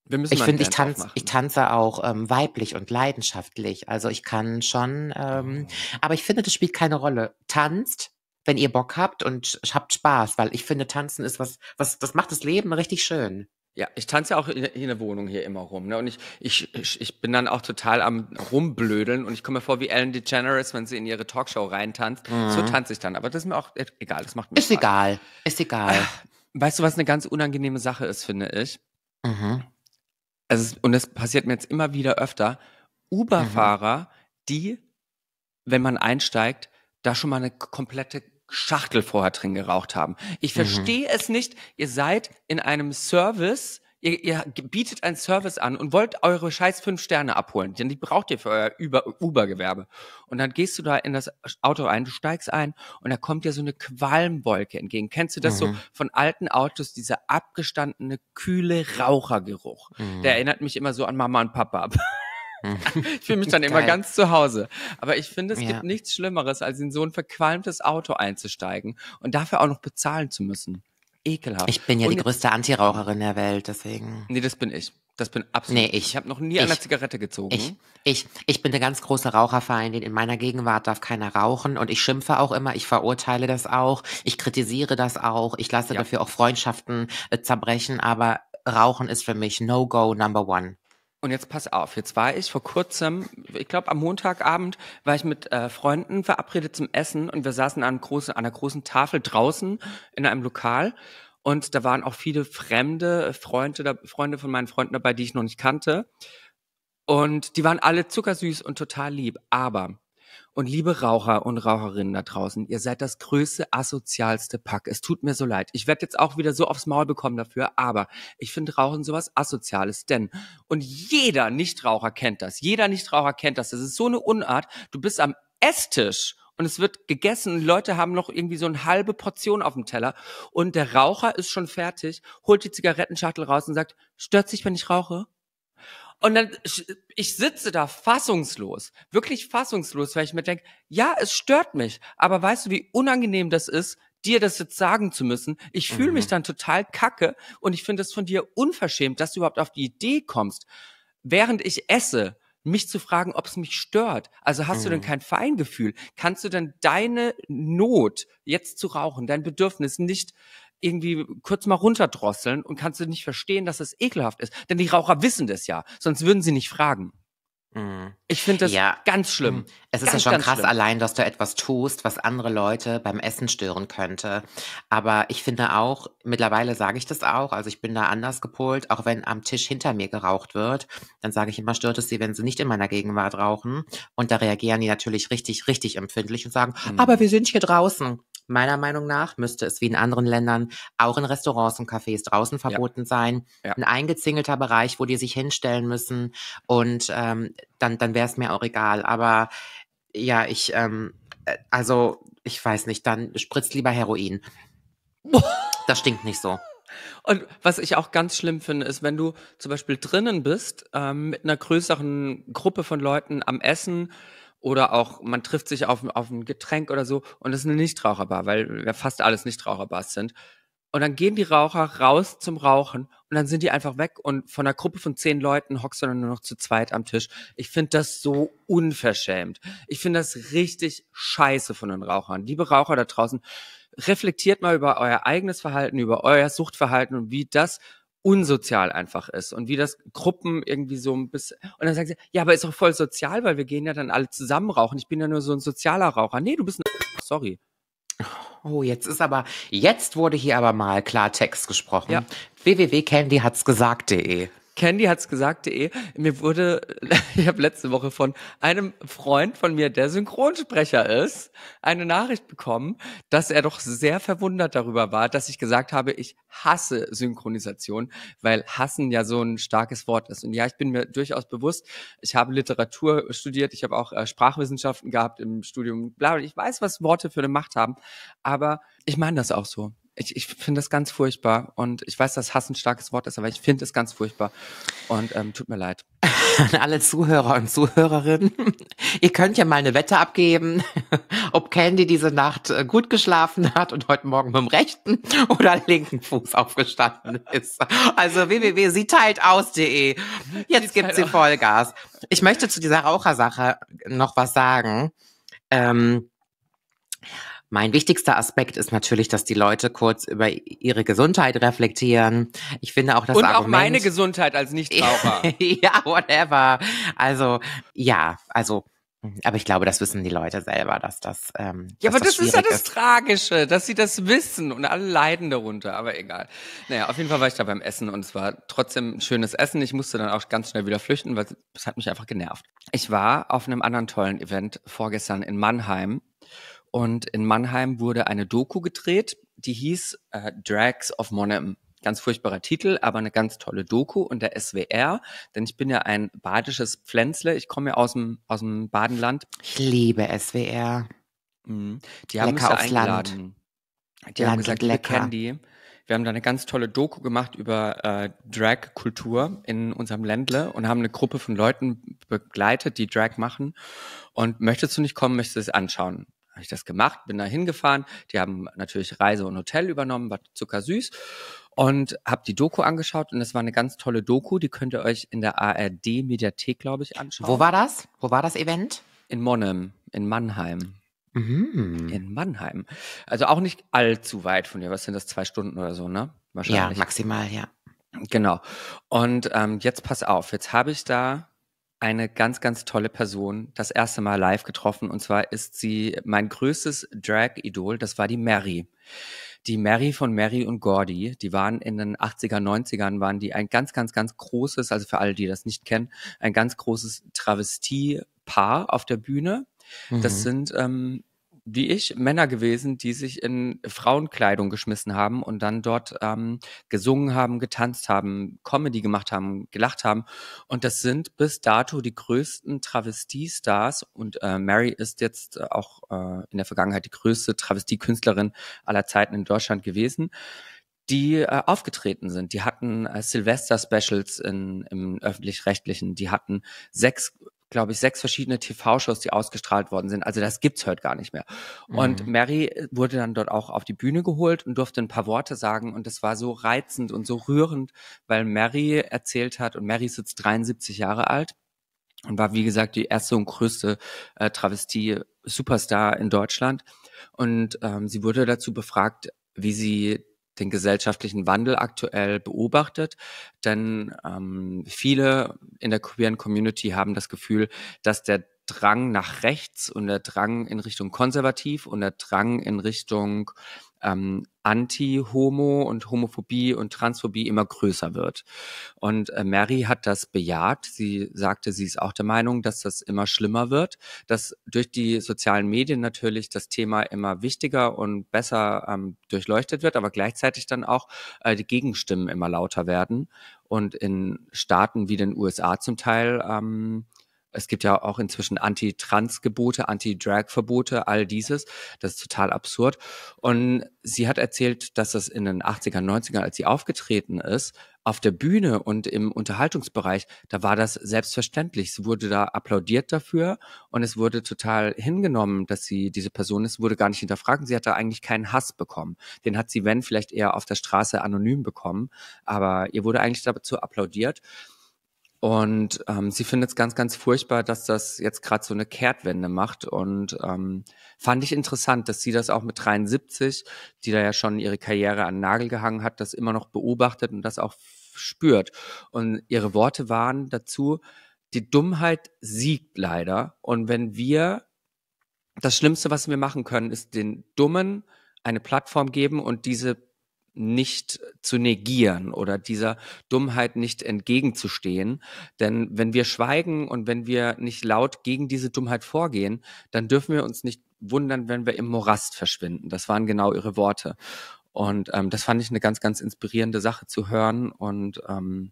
Wir müssen ich finde, ich, tanz, ich tanze auch ähm, weiblich und leidenschaftlich. Also ich kann schon, ähm, oh. aber ich finde, das spielt keine Rolle. Tanzt, wenn ihr Bock habt und habt Spaß, weil ich finde, tanzen ist was, was, das macht das Leben richtig schön. Ja, ich tanze ja auch in, in der Wohnung hier immer rum. Ne? Und ich, ich, ich, bin dann auch total am Rumblödeln und ich komme mir vor wie Ellen DeGeneres, wenn sie in ihre Talkshow reintanzt. Mhm. So tanze ich dann. Aber das ist mir auch e-, egal. Das macht mir Ist Spaß. egal. Ist egal. Ah, weißt du, was eine ganz unangenehme Sache ist, finde ich? Mhm. Also, und das passiert mir jetzt immer wieder öfter. Uber-Fahrer, mhm. die, wenn man einsteigt, da schon mal eine komplette Schachtel vorher drin geraucht haben. Ich mhm. verstehe mhm. es nicht. Ihr seid in einem Service, ihr, ihr bietet einen Service an und wollt eure scheiß fünf Sterne abholen, denn die braucht ihr für euer Uber-Gewerbe. Und dann gehst du da in das Auto ein, du steigst ein und da kommt dir so eine Qualmwolke entgegen. Kennst du das mhm. so von alten Autos, dieser abgestandene, kühle Rauchergeruch? Mhm. Der erinnert mich immer so an Mama und Papa. ich fühle mich dann Geil. immer ganz zu Hause. Aber ich finde, es ja. gibt nichts Schlimmeres, als in so ein verqualmtes Auto einzusteigen und dafür auch noch bezahlen zu müssen. Ekelhaft. Ich bin ja und die größte Antiraucherin der Welt, deswegen. Nee, das bin ich. Das bin absolut. Nee, ich. Ich habe noch nie ich, an Zigarette gezogen. Ich, ich, ich bin eine ganz große Raucherfeindin. In meiner Gegenwart darf keiner rauchen. Und ich schimpfe auch immer. Ich verurteile das auch. Ich kritisiere das auch. Ich lasse ja. dafür auch Freundschaften äh, zerbrechen. Aber Rauchen ist für mich No-Go Number One. Und jetzt pass auf, jetzt war ich vor kurzem, ich glaube am Montagabend, war ich mit äh, Freunden verabredet zum Essen und wir saßen an, große, an einer großen Tafel draußen in einem Lokal. Und da waren auch viele fremde Freunde, da, Freunde von meinen Freunden dabei, die ich noch nicht kannte. Und die waren alle zuckersüß und total lieb. Aber und liebe Raucher und Raucherinnen da draußen, ihr seid das größte, asozialste Pack. Es tut mir so leid. Ich werde jetzt auch wieder so aufs Maul bekommen dafür, aber ich finde Rauchen sowas Asoziales, denn und jeder Nichtraucher kennt das. Jeder Nichtraucher kennt das. Das ist so eine Unart. Du bist am Esstisch und es wird gegessen und Leute haben noch irgendwie so eine halbe Portion auf dem Teller und der Raucher ist schon fertig, holt die Zigarettenschachtel raus und sagt, stört sich, wenn ich rauche? Und dann, ich sitze da fassungslos, wirklich fassungslos, weil ich mir denke, ja, es stört mich, aber weißt du, wie unangenehm das ist, dir das jetzt sagen zu müssen. Ich fühle mhm. mich dann total kacke und ich finde es von dir unverschämt, dass du überhaupt auf die Idee kommst, während ich esse, mich zu fragen, ob es mich stört. Also hast mhm. du denn mhm. kein Feingefühl? Kannst du denn deine Not, jetzt zu rauchen, dein Bedürfnis nicht irgendwie kurz mal runterdrosseln und kannst du nicht verstehen, dass es ekelhaft ist. Denn die Raucher wissen das ja, sonst würden sie nicht fragen. Mhm. Ich finde das ja. ganz schlimm. Mhm. Es ist ganz, ja schon krass schlimm. allein, dass du etwas tust, was andere Leute beim Essen stören könnte. Aber ich finde auch, mittlerweile sage ich das auch, also ich bin da anders gepolt, auch wenn am Tisch hinter mir geraucht wird, dann sage ich immer, stört es sie, wenn sie nicht in meiner Gegenwart rauchen. Und da reagieren die natürlich richtig, richtig empfindlich und sagen, mhm. aber wir sind hier draußen. Meiner Meinung nach müsste es wie in anderen Ländern auch in Restaurants und Cafés draußen verboten ja. sein. Ja. Ein eingezingelter Bereich, wo die sich hinstellen müssen. Und ähm, dann, dann wäre es mir auch egal. Aber ja, ich, ähm, äh, also ich weiß nicht, dann spritzt lieber Heroin. Das stinkt nicht so. Und was ich auch ganz schlimm finde, ist, wenn du zum Beispiel drinnen bist, ähm, mit einer größeren Gruppe von Leuten am Essen, oder auch man trifft sich auf, auf ein Getränk oder so und das ist eine Nichtraucherbar, weil wir fast alles Nichtraucherbars sind. Und dann gehen die Raucher raus zum Rauchen und dann sind die einfach weg und von einer Gruppe von zehn Leuten hockst du dann nur noch zu zweit am Tisch. Ich finde das so unverschämt. Ich finde das richtig scheiße von den Rauchern. Liebe Raucher da draußen, reflektiert mal über euer eigenes Verhalten, über euer Suchtverhalten und wie das unsozial einfach ist und wie das Gruppen irgendwie so ein bisschen und dann sagen sie, ja, aber ist auch voll sozial, weil wir gehen ja dann alle zusammen rauchen. Ich bin ja nur so ein sozialer Raucher. Nee, du bist ein sorry. Oh, jetzt ist aber jetzt wurde hier aber mal Klartext gesprochen. Ja. www.candyhatsgesagt.de Candy hat's gesagt.de. Mir wurde, ich habe letzte Woche von einem Freund von mir, der Synchronsprecher ist, eine Nachricht bekommen, dass er doch sehr verwundert darüber war, dass ich gesagt habe, ich hasse Synchronisation, weil hassen ja so ein starkes Wort ist. Und ja, ich bin mir durchaus bewusst, ich habe Literatur studiert, ich habe auch äh, Sprachwissenschaften gehabt im Studium, bla, ich weiß, was Worte für eine Macht haben, aber ich meine das auch so ich, ich finde das ganz furchtbar und ich weiß, dass Hass ein starkes Wort ist, aber ich finde es ganz furchtbar und ähm, tut mir leid. An alle Zuhörer und Zuhörerinnen, ihr könnt ja mal eine Wette abgeben, ob Candy diese Nacht äh, gut geschlafen hat und heute Morgen mit dem rechten oder linken Fuß aufgestanden ist. Also www.sieteiltaus.de. Jetzt gibt sie Vollgas. Ich möchte zu dieser Rauchersache noch was sagen. Ähm, mein wichtigster Aspekt ist natürlich, dass die Leute kurz über ihre Gesundheit reflektieren. Ich finde auch das Und Argument, auch meine Gesundheit als Nichtraucher. ja, whatever. Also, ja, also aber ich glaube, das wissen die Leute selber, dass das. Ähm, ja, aber das, das ist ja das Tragische, dass sie das wissen und alle leiden darunter, aber egal. Naja, auf jeden Fall war ich da beim Essen und es war trotzdem ein schönes Essen. Ich musste dann auch ganz schnell wieder flüchten, weil es hat mich einfach genervt. Ich war auf einem anderen tollen Event vorgestern in Mannheim und in Mannheim wurde eine Doku gedreht, die hieß äh, Drags of Monem. Ganz furchtbarer Titel, aber eine ganz tolle Doku und der SWR, denn ich bin ja ein badisches Pflänzle. Ich komme ja aus dem, aus dem Badenland. Ich liebe SWR. Mhm. Die haben lecker mich eingeladen. Land. Die Land haben gesagt, wir kennen die. Wir haben da eine ganz tolle Doku gemacht über äh, Drag-Kultur in unserem Ländle und haben eine Gruppe von Leuten begleitet, die Drag machen. Und möchtest du nicht kommen, möchtest du es anschauen habe ich das gemacht, bin da hingefahren. Die haben natürlich Reise und Hotel übernommen, war zuckersüß. Und habe die Doku angeschaut und es war eine ganz tolle Doku, die könnt ihr euch in der ARD-Mediathek, glaube ich, anschauen. Wo war das? Wo war das Event? In Monnem, in Mannheim. Mhm. In Mannheim. Also auch nicht allzu weit von dir. Was sind das? Zwei Stunden oder so, ne? Wahrscheinlich. Ja, maximal, ja. Genau. Und ähm, jetzt pass auf, jetzt habe ich da eine ganz, ganz tolle Person das erste Mal live getroffen. Und zwar ist sie mein größtes Drag-Idol, das war die Mary. Die Mary von Mary und Gordy, die waren in den 80er, 90ern, waren die ein ganz, ganz, ganz großes, also für alle, die das nicht kennen, ein ganz großes Travestie-Paar auf der Bühne. Das mhm. sind ähm, wie ich Männer gewesen, die sich in Frauenkleidung geschmissen haben und dann dort ähm, gesungen haben, getanzt haben, Comedy gemacht haben, gelacht haben. Und das sind bis dato die größten Travestiestars. Und äh, Mary ist jetzt äh, auch äh, in der Vergangenheit die größte Travestiekünstlerin aller Zeiten in Deutschland gewesen die äh, aufgetreten sind. Die hatten äh, Silvester-Specials im öffentlich-rechtlichen, die hatten sechs glaube ich, sechs verschiedene TV-Shows, die ausgestrahlt worden sind. Also das gibt's heute gar nicht mehr. Mhm. Und Mary wurde dann dort auch auf die Bühne geholt und durfte ein paar Worte sagen. Und das war so reizend und so rührend, weil Mary erzählt hat, und Mary ist jetzt 73 Jahre alt und war, wie gesagt, die erste und größte äh, Travestie-Superstar in Deutschland. Und ähm, sie wurde dazu befragt, wie sie den gesellschaftlichen Wandel aktuell beobachtet, denn ähm, viele in der queeren Community haben das Gefühl, dass der Drang nach rechts und der Drang in Richtung konservativ und der Drang in Richtung ähm, Anti-Homo und Homophobie und Transphobie immer größer wird. Und äh, Mary hat das bejaht. Sie sagte, sie ist auch der Meinung, dass das immer schlimmer wird, dass durch die sozialen Medien natürlich das Thema immer wichtiger und besser ähm, durchleuchtet wird, aber gleichzeitig dann auch äh, die Gegenstimmen immer lauter werden und in Staaten wie den USA zum Teil ähm, es gibt ja auch inzwischen Anti-Trans-Gebote, Anti-Drag-Verbote, all dieses. Das ist total absurd. Und sie hat erzählt, dass das in den 80er, 90er, als sie aufgetreten ist, auf der Bühne und im Unterhaltungsbereich, da war das selbstverständlich. Es wurde da applaudiert dafür und es wurde total hingenommen, dass sie diese Person ist, wurde gar nicht hinterfragt. Sie hat da eigentlich keinen Hass bekommen. Den hat sie, wenn, vielleicht eher auf der Straße anonym bekommen. Aber ihr wurde eigentlich dazu applaudiert. Und ähm, sie findet es ganz, ganz furchtbar, dass das jetzt gerade so eine Kehrtwende macht. Und ähm, fand ich interessant, dass sie das auch mit 73, die da ja schon ihre Karriere an Nagel gehangen hat, das immer noch beobachtet und das auch spürt. Und ihre Worte waren dazu, die Dummheit siegt leider. Und wenn wir, das Schlimmste, was wir machen können, ist den Dummen eine Plattform geben und diese nicht zu negieren oder dieser Dummheit nicht entgegenzustehen. Denn wenn wir schweigen und wenn wir nicht laut gegen diese Dummheit vorgehen, dann dürfen wir uns nicht wundern, wenn wir im Morast verschwinden. Das waren genau ihre Worte. Und ähm, das fand ich eine ganz, ganz inspirierende Sache zu hören. Und ähm,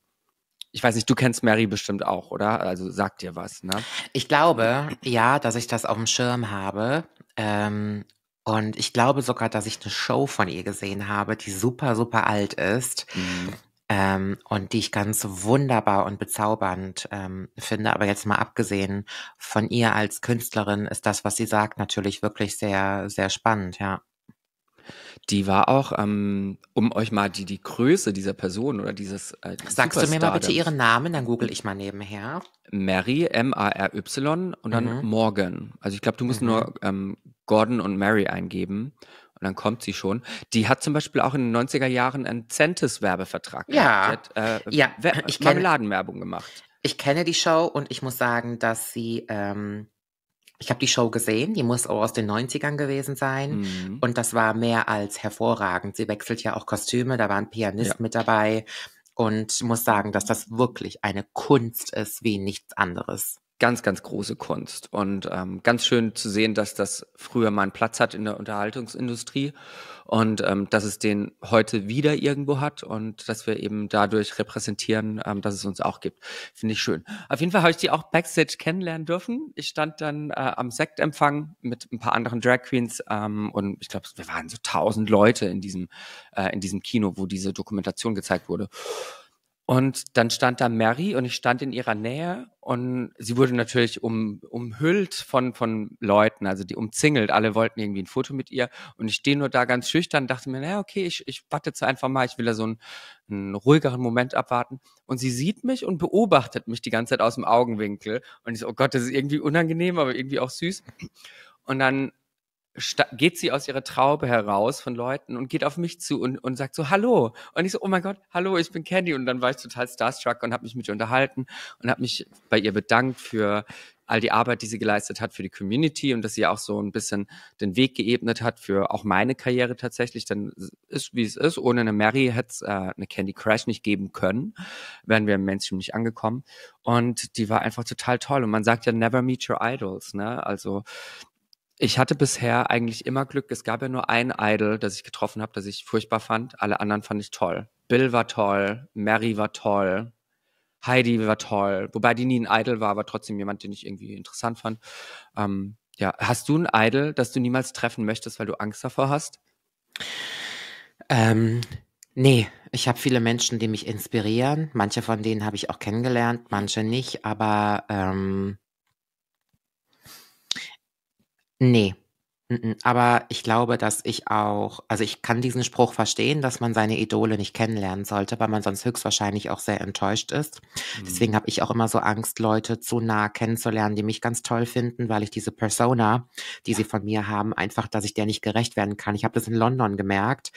ich weiß nicht, du kennst Mary bestimmt auch, oder? Also sag dir was, ne? Ich glaube, ja, dass ich das auf dem Schirm habe. Ähm, und ich glaube sogar, dass ich eine Show von ihr gesehen habe, die super, super alt ist, Mhm. ähm, und die ich ganz wunderbar und bezaubernd, ähm, finde. Aber jetzt mal abgesehen von ihr als Künstlerin ist das, was sie sagt, natürlich wirklich sehr, sehr spannend, ja. Die war auch, ähm, um euch mal die, die Größe dieser Person oder dieses. Äh, Sagst du mir mal bitte ihren Namen, dann google ich mal nebenher. Mary, M-A-R-Y und dann mhm. Morgan. Also ich glaube, du musst mhm. nur ähm, Gordon und Mary eingeben. Und dann kommt sie schon. Die hat zum Beispiel auch in den 90er Jahren einen Centes-Werbevertrag. Ja. Hat, äh, ja. Wer ich Marmeladenwerbung gemacht. Ich kenne die Show und ich muss sagen, dass sie ähm, ich habe die Show gesehen, die muss auch aus den 90ern gewesen sein. Mhm. Und das war mehr als hervorragend. Sie wechselt ja auch Kostüme, da war ein Pianist ja. mit dabei. Und muss sagen, dass das wirklich eine Kunst ist wie nichts anderes ganz, ganz große Kunst. Und ähm, ganz schön zu sehen, dass das früher mal einen Platz hat in der Unterhaltungsindustrie und ähm, dass es den heute wieder irgendwo hat und dass wir eben dadurch repräsentieren, ähm, dass es uns auch gibt. Finde ich schön. Auf jeden Fall habe ich die auch Backstage kennenlernen dürfen. Ich stand dann äh, am Sektempfang mit ein paar anderen Drag Queens ähm, und ich glaube, wir waren so tausend Leute in diesem, äh, in diesem Kino, wo diese Dokumentation gezeigt wurde. Und dann stand da Mary und ich stand in ihrer Nähe und sie wurde natürlich um, umhüllt von, von Leuten, also die umzingelt. Alle wollten irgendwie ein Foto mit ihr und ich stehe nur da ganz schüchtern, dachte mir, naja, okay, ich, ich warte jetzt einfach mal, ich will da so einen, einen ruhigeren Moment abwarten. Und sie sieht mich und beobachtet mich die ganze Zeit aus dem Augenwinkel und ich so, oh Gott, das ist irgendwie unangenehm, aber irgendwie auch süß. Und dann geht sie aus ihrer Traube heraus von Leuten und geht auf mich zu und, und sagt so, hallo. Und ich so, oh mein Gott, hallo, ich bin Candy. Und dann war ich total starstruck und habe mich mit ihr unterhalten und habe mich bei ihr bedankt für all die Arbeit, die sie geleistet hat für die Community und dass sie auch so ein bisschen den Weg geebnet hat für auch meine Karriere tatsächlich. Dann ist, wie es ist, ohne eine Mary hätte es äh, eine Candy Crash nicht geben können, wären wir im Mainstream nicht angekommen. Und die war einfach total toll. Und man sagt ja, never meet your idols, ne? Also ich hatte bisher eigentlich immer Glück. Es gab ja nur ein Idol, das ich getroffen habe, das ich furchtbar fand. Alle anderen fand ich toll. Bill war toll, Mary war toll, Heidi war toll. Wobei die nie ein Idol war, aber trotzdem jemand, den ich irgendwie interessant fand. Ähm, ja, hast du ein Idol, das du niemals treffen möchtest, weil du Angst davor hast? Ähm, nee, ich habe viele Menschen, die mich inspirieren. Manche von denen habe ich auch kennengelernt, manche nicht, aber ähm Nee. aber ich glaube, dass ich auch also, ich kann diesen Spruch verstehen, dass man seine Idole nicht kennenlernen sollte, weil man sonst höchstwahrscheinlich auch sehr enttäuscht ist. Mhm. Deswegen habe ich auch immer so Angst, Leute zu nah kennenzulernen, die mich ganz toll finden, weil ich diese Persona, die sie von mir haben, einfach dass ich der nicht gerecht werden kann. Ich habe das in London gemerkt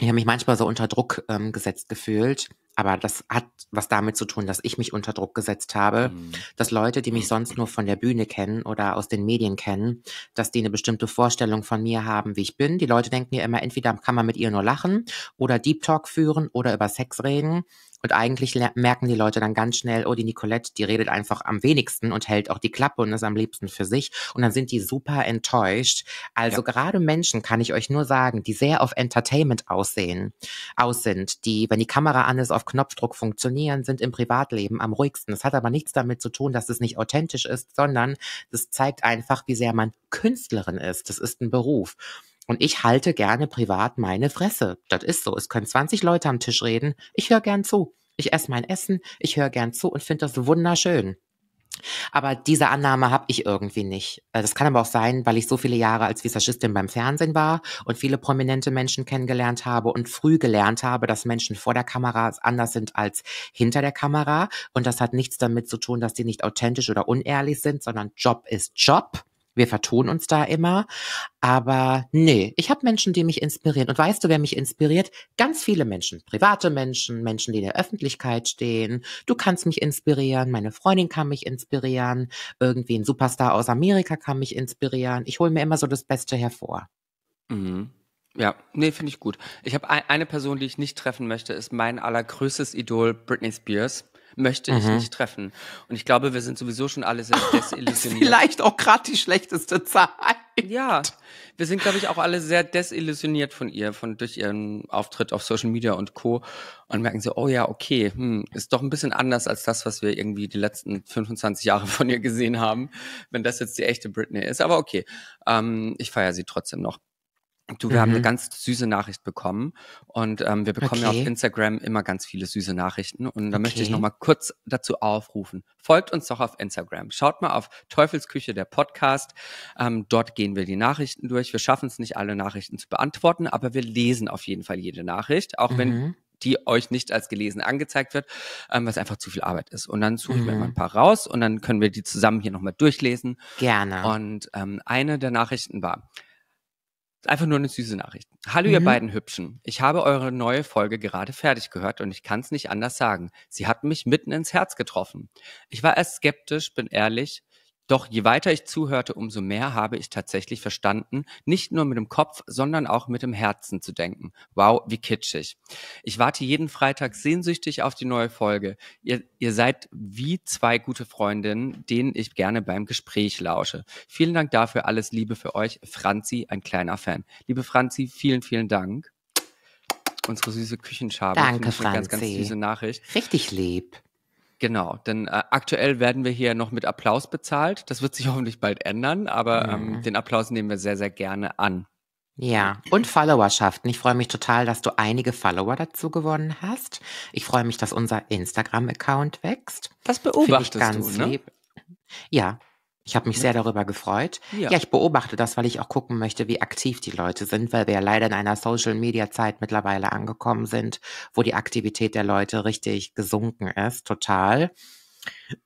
ich habe mich manchmal so unter Druck ähm, gesetzt gefühlt, aber das hat was damit zu tun, dass ich mich unter Druck gesetzt habe, mhm. dass Leute, die mich mhm. sonst nur von der Bühne kennen oder aus den Medien kennen, dass die eine bestimmte Vorstellung von mir haben, wie ich bin. Die Leute denken ja immer, entweder kann man mit ihr nur lachen oder Deep Talk führen oder über Sex reden und eigentlich merken die Leute dann ganz schnell, oh, die Nicolette, die redet einfach am wenigsten und hält auch die Klappe und ist am liebsten für sich. Und dann sind die super enttäuscht. Also ja. gerade Menschen, kann ich euch nur sagen, die sehr auf Entertainment aussehen, aus sind, die, wenn die Kamera an ist, auf Knopfdruck funktionieren, sind im Privatleben am ruhigsten. Das hat aber nichts damit zu tun, dass es nicht authentisch ist, sondern das zeigt einfach, wie sehr man Künstlerin ist. Das ist ein Beruf. Und ich halte gerne privat meine Fresse. Das ist so. Es können 20 Leute am Tisch reden. Ich höre gern zu. Ich esse mein Essen. Ich höre gern zu und finde das wunderschön. Aber diese Annahme habe ich irgendwie nicht. Äh, das kann aber auch sein, weil ich so viele Jahre als Visagistin beim Fernsehen war und viele prominente Menschen kennengelernt habe und früh gelernt habe, dass Menschen vor der Kamera anders sind als hinter der Kamera. Und das hat nichts damit zu tun, dass die nicht authentisch oder unehrlich sind, sondern Job ist Job. Wir vertun uns da immer. Aber nee, ich habe Menschen, die mich inspirieren. Und weißt du, wer mich inspiriert? Ganz viele Menschen. Private Menschen, Menschen, die in der Öffentlichkeit stehen. Du kannst mich inspirieren, meine Freundin kann mich inspirieren, irgendwie ein Superstar aus Amerika kann mich inspirieren. Ich hole mir immer so das Beste hervor. Mhm. Ja, nee, finde ich gut. Ich habe ein, eine Person, die ich nicht treffen möchte, ist mein allergrößtes Idol Britney Spears möchte ich mhm. nicht treffen. Und ich glaube, wir sind sowieso schon alle sehr desillusioniert. Vielleicht auch gerade die schlechteste Zeit. Ja, wir sind, glaube ich, auch alle sehr desillusioniert von ihr, von durch ihren Auftritt auf Social Media und Co. Und merken so, oh ja, okay, hm, ist doch ein bisschen anders als das, was wir irgendwie die letzten 25 Jahre von ihr gesehen haben, wenn das jetzt die echte Britney ist. Aber okay, ähm, ich feiere sie trotzdem noch. Du, wir mhm. haben eine mhm. ganz süße Nachricht bekommen und ähm, wir bekommen okay. ja auf Instagram immer ganz viele süße Nachrichten und da okay. möchte ich nochmal kurz dazu aufrufen. Folgt uns doch auf Instagram. Schaut mal auf Teufelsküche, der Podcast. Ähm, dort gehen wir die Nachrichten durch. Wir schaffen es nicht, alle Nachrichten zu beantworten, aber wir lesen auf jeden Fall jede Nachricht, auch mhm. wenn die euch nicht als gelesen angezeigt wird, ähm, was einfach zu viel Arbeit ist. Und dann suchen mhm. wir mal ein paar raus und dann können wir die zusammen hier nochmal durchlesen. Gerne. Und ähm, eine der Nachrichten war, Einfach nur eine süße Nachricht. Hallo, mhm. ihr beiden Hübschen. Ich habe eure neue Folge gerade fertig gehört und ich kann es nicht anders sagen. Sie hat mich mitten ins Herz getroffen. Ich war erst skeptisch, bin ehrlich, doch je weiter ich zuhörte, umso mehr habe ich tatsächlich verstanden, nicht nur mit dem Kopf, sondern auch mit dem Herzen zu denken. Wow, wie kitschig. Ich warte jeden Freitag sehnsüchtig auf die neue Folge. Ihr, ihr seid wie zwei gute Freundinnen, denen ich gerne beim Gespräch lausche. Vielen Dank dafür, alles Liebe für euch. Franzi, ein kleiner Fan. Liebe Franzi, vielen, vielen Dank. Unsere süße Küchenschabe. Danke, Franzi. Eine ganz, ganz süße Nachricht. Richtig lieb. Genau, denn äh, aktuell werden wir hier noch mit Applaus bezahlt. Das wird sich hoffentlich bald ändern, aber ähm, mhm. ähm, den Applaus nehmen wir sehr, sehr gerne an. Ja, und Followerschaften. Ich freue mich total, dass du einige Follower dazu gewonnen hast. Ich freue mich, dass unser Instagram-Account wächst. Das beobachtest du, ne? Lieb. Ja, ich habe mich sehr darüber gefreut. Ja. ja. ich beobachte das, weil ich auch gucken möchte, wie aktiv die Leute sind, weil wir ja leider in einer Social-Media-Zeit mittlerweile angekommen sind, wo die Aktivität der Leute richtig gesunken ist, total.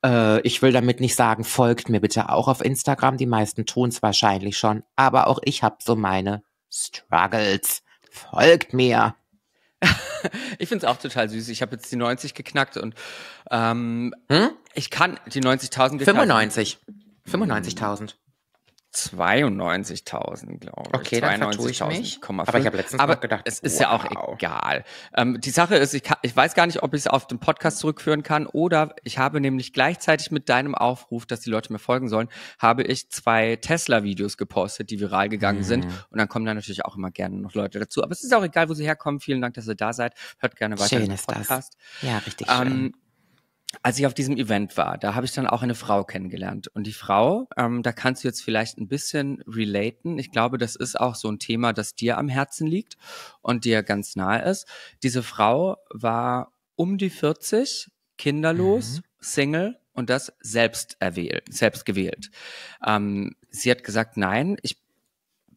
Äh, ich will damit nicht sagen, folgt mir bitte auch auf Instagram. Die meisten tun es wahrscheinlich schon, aber auch ich habe so meine Struggles. Folgt mir. ich finde es auch total süß. Ich habe jetzt die 90 geknackt und ähm, hm? ich kann die 90.000 95. 95.000. 92.000, glaube ich. Okay, dann vertue ich mich. 5. Aber ich habe letztens Aber gedacht, es ist wow. ja auch egal. Ähm, die Sache ist, ich, kann, ich weiß gar nicht, ob ich es auf den Podcast zurückführen kann oder ich habe nämlich gleichzeitig mit deinem Aufruf, dass die Leute mir folgen sollen, habe ich zwei Tesla-Videos gepostet, die viral gegangen mhm. sind. Und dann kommen da natürlich auch immer gerne noch Leute dazu. Aber es ist auch egal, wo sie herkommen. Vielen Dank, dass ihr da seid. Hört gerne weiter schön den Podcast. Das. Ja, richtig ähm, schön. Ähm, als ich auf diesem Event war, da habe ich dann auch eine Frau kennengelernt. Und die Frau, ähm, da kannst du jetzt vielleicht ein bisschen relaten. Ich glaube, das ist auch so ein Thema, das dir am Herzen liegt und dir ganz nahe ist. Diese Frau war um die 40, kinderlos, mhm. Single und das selbst erwählt, selbst gewählt. Ähm, sie hat gesagt, nein, ich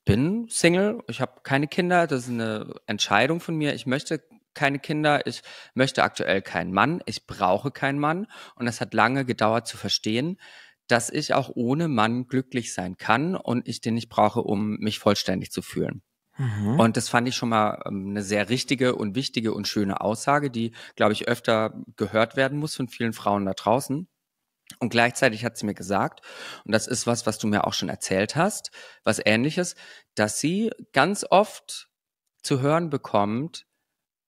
bin Single, ich habe keine Kinder, das ist eine Entscheidung von mir. Ich möchte keine Kinder, ich möchte aktuell keinen Mann, ich brauche keinen Mann. Und es hat lange gedauert zu verstehen, dass ich auch ohne Mann glücklich sein kann und ich den nicht brauche, um mich vollständig zu fühlen. Mhm. Und das fand ich schon mal ähm, eine sehr richtige und wichtige und schöne Aussage, die, glaube ich, öfter gehört werden muss von vielen Frauen da draußen. Und gleichzeitig hat sie mir gesagt, und das ist was, was du mir auch schon erzählt hast, was ähnliches, dass sie ganz oft zu hören bekommt,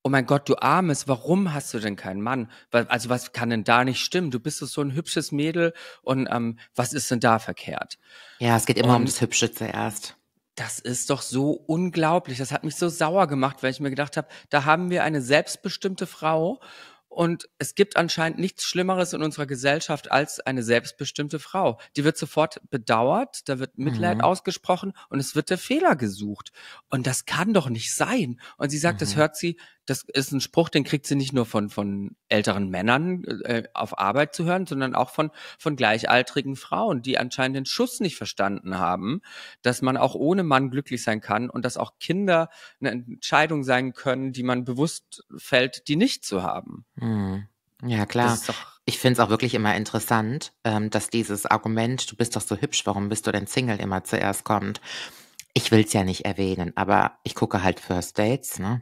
oh mein Gott, du Armes, warum hast du denn keinen Mann? Also was kann denn da nicht stimmen? Du bist doch so ein hübsches Mädel und ähm, was ist denn da verkehrt? Ja, es geht immer und um das Hübsche zuerst. Das ist doch so unglaublich. Das hat mich so sauer gemacht, weil ich mir gedacht habe, da haben wir eine selbstbestimmte Frau und es gibt anscheinend nichts Schlimmeres in unserer Gesellschaft als eine selbstbestimmte Frau. Die wird sofort bedauert, da wird Mitleid mhm. ausgesprochen und es wird der Fehler gesucht. Und das kann doch nicht sein. Und sie sagt, mhm. das hört sie das ist ein Spruch, den kriegt sie nicht nur von, von älteren Männern äh, äh, auf Arbeit zu hören, sondern auch von, von gleichaltrigen Frauen, die anscheinend den Schuss nicht verstanden haben, dass man auch ohne Mann glücklich sein kann und dass auch Kinder eine Entscheidung sein können, die man bewusst fällt, die nicht zu haben. Hm. Ja, klar. Ich finde es auch wirklich immer interessant, ähm, dass dieses Argument, du bist doch so hübsch, warum bist du denn Single, immer zuerst kommt. Ich will es ja nicht erwähnen, aber ich gucke halt First Dates, ne?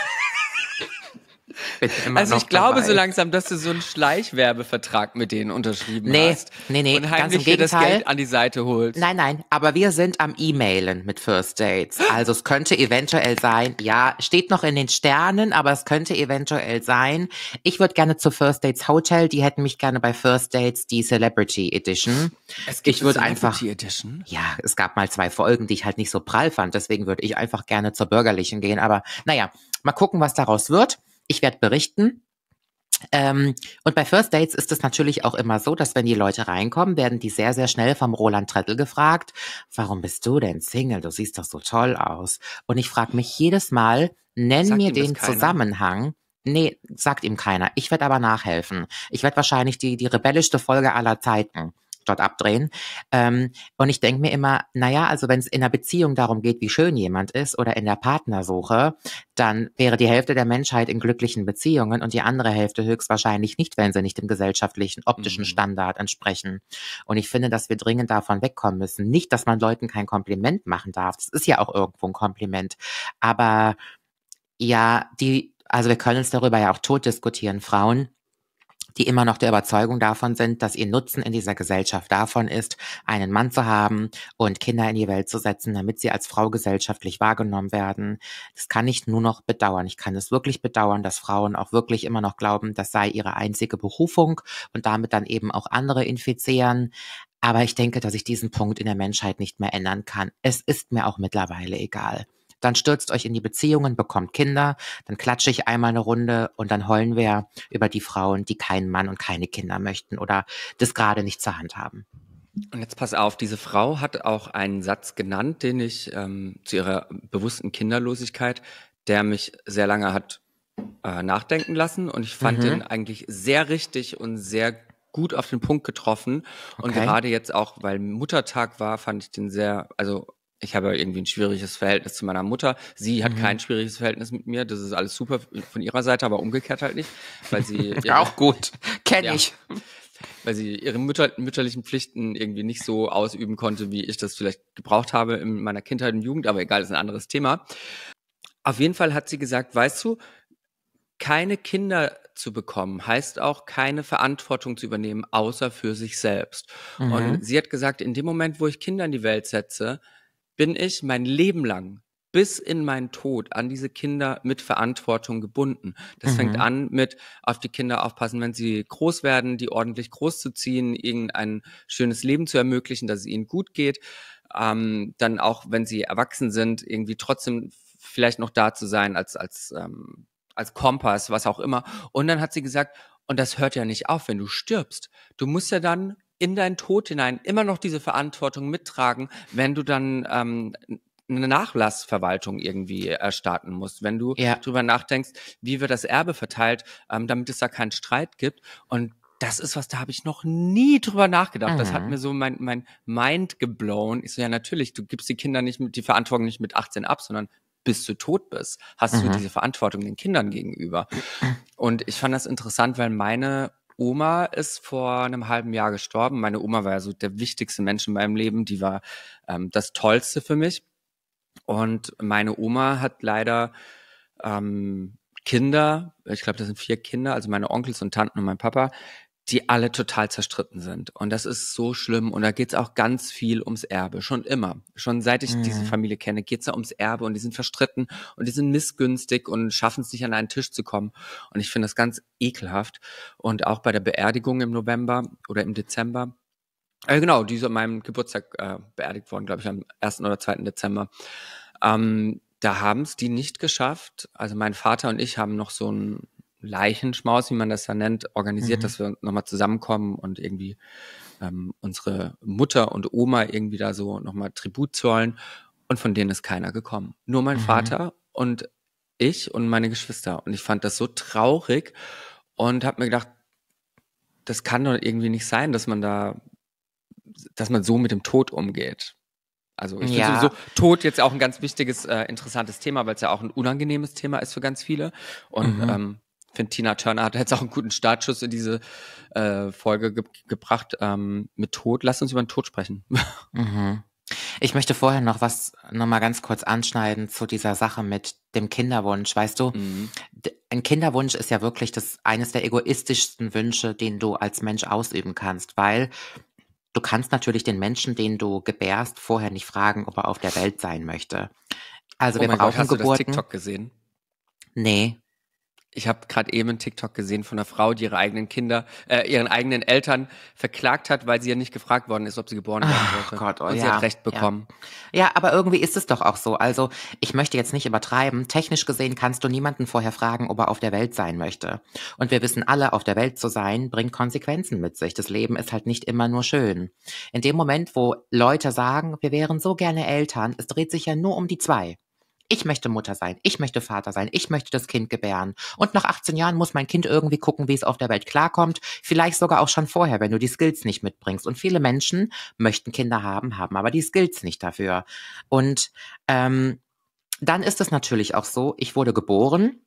also ich glaube dabei. so langsam, dass du so einen Schleichwerbevertrag mit denen unterschrieben nee, hast. Nee, nee, und heimlich ganz im Gegenteil. das Geld an die Seite holst. Nein, nein, aber wir sind am E-Mailen mit First Dates. Also es könnte eventuell sein, ja, steht noch in den Sternen, aber es könnte eventuell sein. Ich würde gerne zu First Dates Hotel, die hätten mich gerne bei First Dates die Celebrity Edition. Es gibt ich würde einfach Edition? Ja, es gab mal zwei Folgen, die ich halt nicht so prall fand, deswegen würde ich einfach gerne zur bürgerlichen gehen, aber naja, mal gucken, was daraus wird. Ich werde berichten. Ähm, und bei First Dates ist es natürlich auch immer so, dass wenn die Leute reinkommen, werden die sehr, sehr schnell vom Roland Trettel gefragt, warum bist du denn Single? Du siehst doch so toll aus. Und ich frage mich jedes Mal, nenn sagt mir den Zusammenhang. Nee, sagt ihm keiner. Ich werde aber nachhelfen. Ich werde wahrscheinlich die, die rebellischste Folge aller Zeiten dort abdrehen. Ähm, und ich denke mir immer, naja, also wenn es in einer Beziehung darum geht, wie schön jemand ist oder in der Partnersuche, dann wäre die Hälfte der Menschheit in glücklichen Beziehungen und die andere Hälfte höchstwahrscheinlich nicht, wenn sie nicht dem gesellschaftlichen optischen mhm. Standard entsprechen. Und ich finde, dass wir dringend davon wegkommen müssen. Nicht, dass man Leuten kein Kompliment machen darf. Das ist ja auch irgendwo ein Kompliment. Aber ja, die, also wir können uns darüber ja auch tot diskutieren, Frauen die immer noch der Überzeugung davon sind, dass ihr Nutzen in dieser Gesellschaft davon ist, einen Mann zu haben und Kinder in die Welt zu setzen, damit sie als Frau gesellschaftlich wahrgenommen werden. Das kann ich nur noch bedauern. Ich kann es wirklich bedauern, dass Frauen auch wirklich immer noch glauben, das sei ihre einzige Berufung und damit dann eben auch andere infizieren. Aber ich denke, dass ich diesen Punkt in der Menschheit nicht mehr ändern kann. Es ist mir auch mittlerweile egal dann stürzt euch in die Beziehungen, bekommt Kinder, dann klatsche ich einmal eine Runde und dann heulen wir über die Frauen, die keinen Mann und keine Kinder möchten oder das gerade nicht zur Hand haben. Und jetzt pass auf, diese Frau hat auch einen Satz genannt, den ich ähm, zu ihrer bewussten Kinderlosigkeit, der mich sehr lange hat äh, nachdenken lassen und ich fand mhm. den eigentlich sehr richtig und sehr gut auf den Punkt getroffen. Okay. Und gerade jetzt auch, weil Muttertag war, fand ich den sehr, also ich habe irgendwie ein schwieriges Verhältnis zu meiner Mutter. Sie hat mhm. kein schwieriges Verhältnis mit mir. Das ist alles super von ihrer Seite, aber umgekehrt halt nicht, weil sie ja, auch gut kenne ja, ich, weil sie ihre Mütter, mütterlichen Pflichten irgendwie nicht so ausüben konnte, wie ich das vielleicht gebraucht habe in meiner Kindheit und Jugend. Aber egal, ist ein anderes Thema. Auf jeden Fall hat sie gesagt, weißt du, keine Kinder zu bekommen, heißt auch keine Verantwortung zu übernehmen, außer für sich selbst. Mhm. Und sie hat gesagt, in dem Moment, wo ich Kinder in die Welt setze, bin ich mein Leben lang bis in meinen Tod an diese Kinder mit Verantwortung gebunden. Das mhm. fängt an mit auf die Kinder aufpassen, wenn sie groß werden, die ordentlich groß zu ziehen, ihnen ein schönes Leben zu ermöglichen, dass es ihnen gut geht. Ähm, dann auch, wenn sie erwachsen sind, irgendwie trotzdem vielleicht noch da zu sein als, als, ähm, als Kompass, was auch immer. Und dann hat sie gesagt, und das hört ja nicht auf, wenn du stirbst. Du musst ja dann in deinen Tod hinein immer noch diese Verantwortung mittragen, wenn du dann ähm, eine Nachlassverwaltung irgendwie erstarten musst, wenn du ja. drüber nachdenkst, wie wird das Erbe verteilt, ähm, damit es da keinen Streit gibt. Und das ist was, da habe ich noch nie drüber nachgedacht. Mhm. Das hat mhm. mir so mein, mein Mind geblown. Ich so, ja, natürlich, du gibst die Kinder nicht mit, die Verantwortung nicht mit 18 ab, sondern bis du tot bist, hast mhm. du diese Verantwortung den Kindern gegenüber. Und ich fand das interessant, weil meine Oma ist vor einem halben Jahr gestorben. Meine Oma war ja so der wichtigste Mensch in meinem Leben. Die war ähm, das Tollste für mich. Und meine Oma hat leider ähm, Kinder, ich glaube, das sind vier Kinder, also meine Onkels und Tanten und mein Papa, die alle total zerstritten sind. Und das ist so schlimm. Und da geht's auch ganz viel ums Erbe. Schon immer. Schon seit ich mhm. diese Familie kenne, geht's da ums Erbe und die sind verstritten und die sind missgünstig und schaffen es nicht an einen Tisch zu kommen. Und ich finde das ganz ekelhaft. Und auch bei der Beerdigung im November oder im Dezember. Äh, genau, die ist an meinem Geburtstag äh, beerdigt worden, glaube ich, am 1. oder 2. Dezember. Ähm, da haben's die nicht geschafft. Also mein Vater und ich haben noch so ein Leichenschmaus, wie man das ja nennt, organisiert, mhm. dass wir nochmal zusammenkommen und irgendwie ähm, unsere Mutter und Oma irgendwie da so nochmal Tribut zollen. Und von denen ist keiner gekommen. Nur mein mhm. Vater und ich und meine Geschwister. Und ich fand das so traurig und habe mir gedacht, das kann doch irgendwie nicht sein, dass man da, dass man so mit dem Tod umgeht. Also ich ja. finde so Tod jetzt auch ein ganz wichtiges, äh, interessantes Thema, weil es ja auch ein unangenehmes Thema ist für ganz viele. Und mhm. ähm, finde, Tina Turner hat jetzt auch einen guten Startschuss in diese äh, Folge ge gebracht ähm, mit Tod. Lass uns über den Tod sprechen. Mhm. Ich möchte vorher noch was nochmal ganz kurz anschneiden zu dieser Sache mit dem Kinderwunsch. Weißt du, mhm. ein Kinderwunsch ist ja wirklich das eines der egoistischsten Wünsche, den du als Mensch ausüben kannst, weil du kannst natürlich den Menschen, den du gebärst, vorher nicht fragen, ob er auf der Welt sein möchte. Also oh wir brauchen Gott, hast Geburten. Du das TikTok gesehen? Nee, ich habe gerade eben einen TikTok gesehen von einer Frau, die ihre eigenen Kinder, äh, ihren eigenen Eltern verklagt hat, weil sie ja nicht gefragt worden ist, ob sie geboren werden sollte. Oh Gott, oh, Und ja, sie hat Recht bekommen. Ja. ja. aber irgendwie ist es doch auch so. Also ich möchte jetzt nicht übertreiben. Technisch gesehen kannst du niemanden vorher fragen, ob er auf der Welt sein möchte. Und wir wissen alle, auf der Welt zu sein, bringt Konsequenzen mit sich. Das Leben ist halt nicht immer nur schön. In dem Moment, wo Leute sagen, wir wären so gerne Eltern, es dreht sich ja nur um die zwei ich möchte Mutter sein, ich möchte Vater sein, ich möchte das Kind gebären. Und nach 18 Jahren muss mein Kind irgendwie gucken, wie es auf der Welt klarkommt. Vielleicht sogar auch schon vorher, wenn du die Skills nicht mitbringst. Und viele Menschen möchten Kinder haben, haben aber die Skills nicht dafür. Und ähm, dann ist es natürlich auch so, ich wurde geboren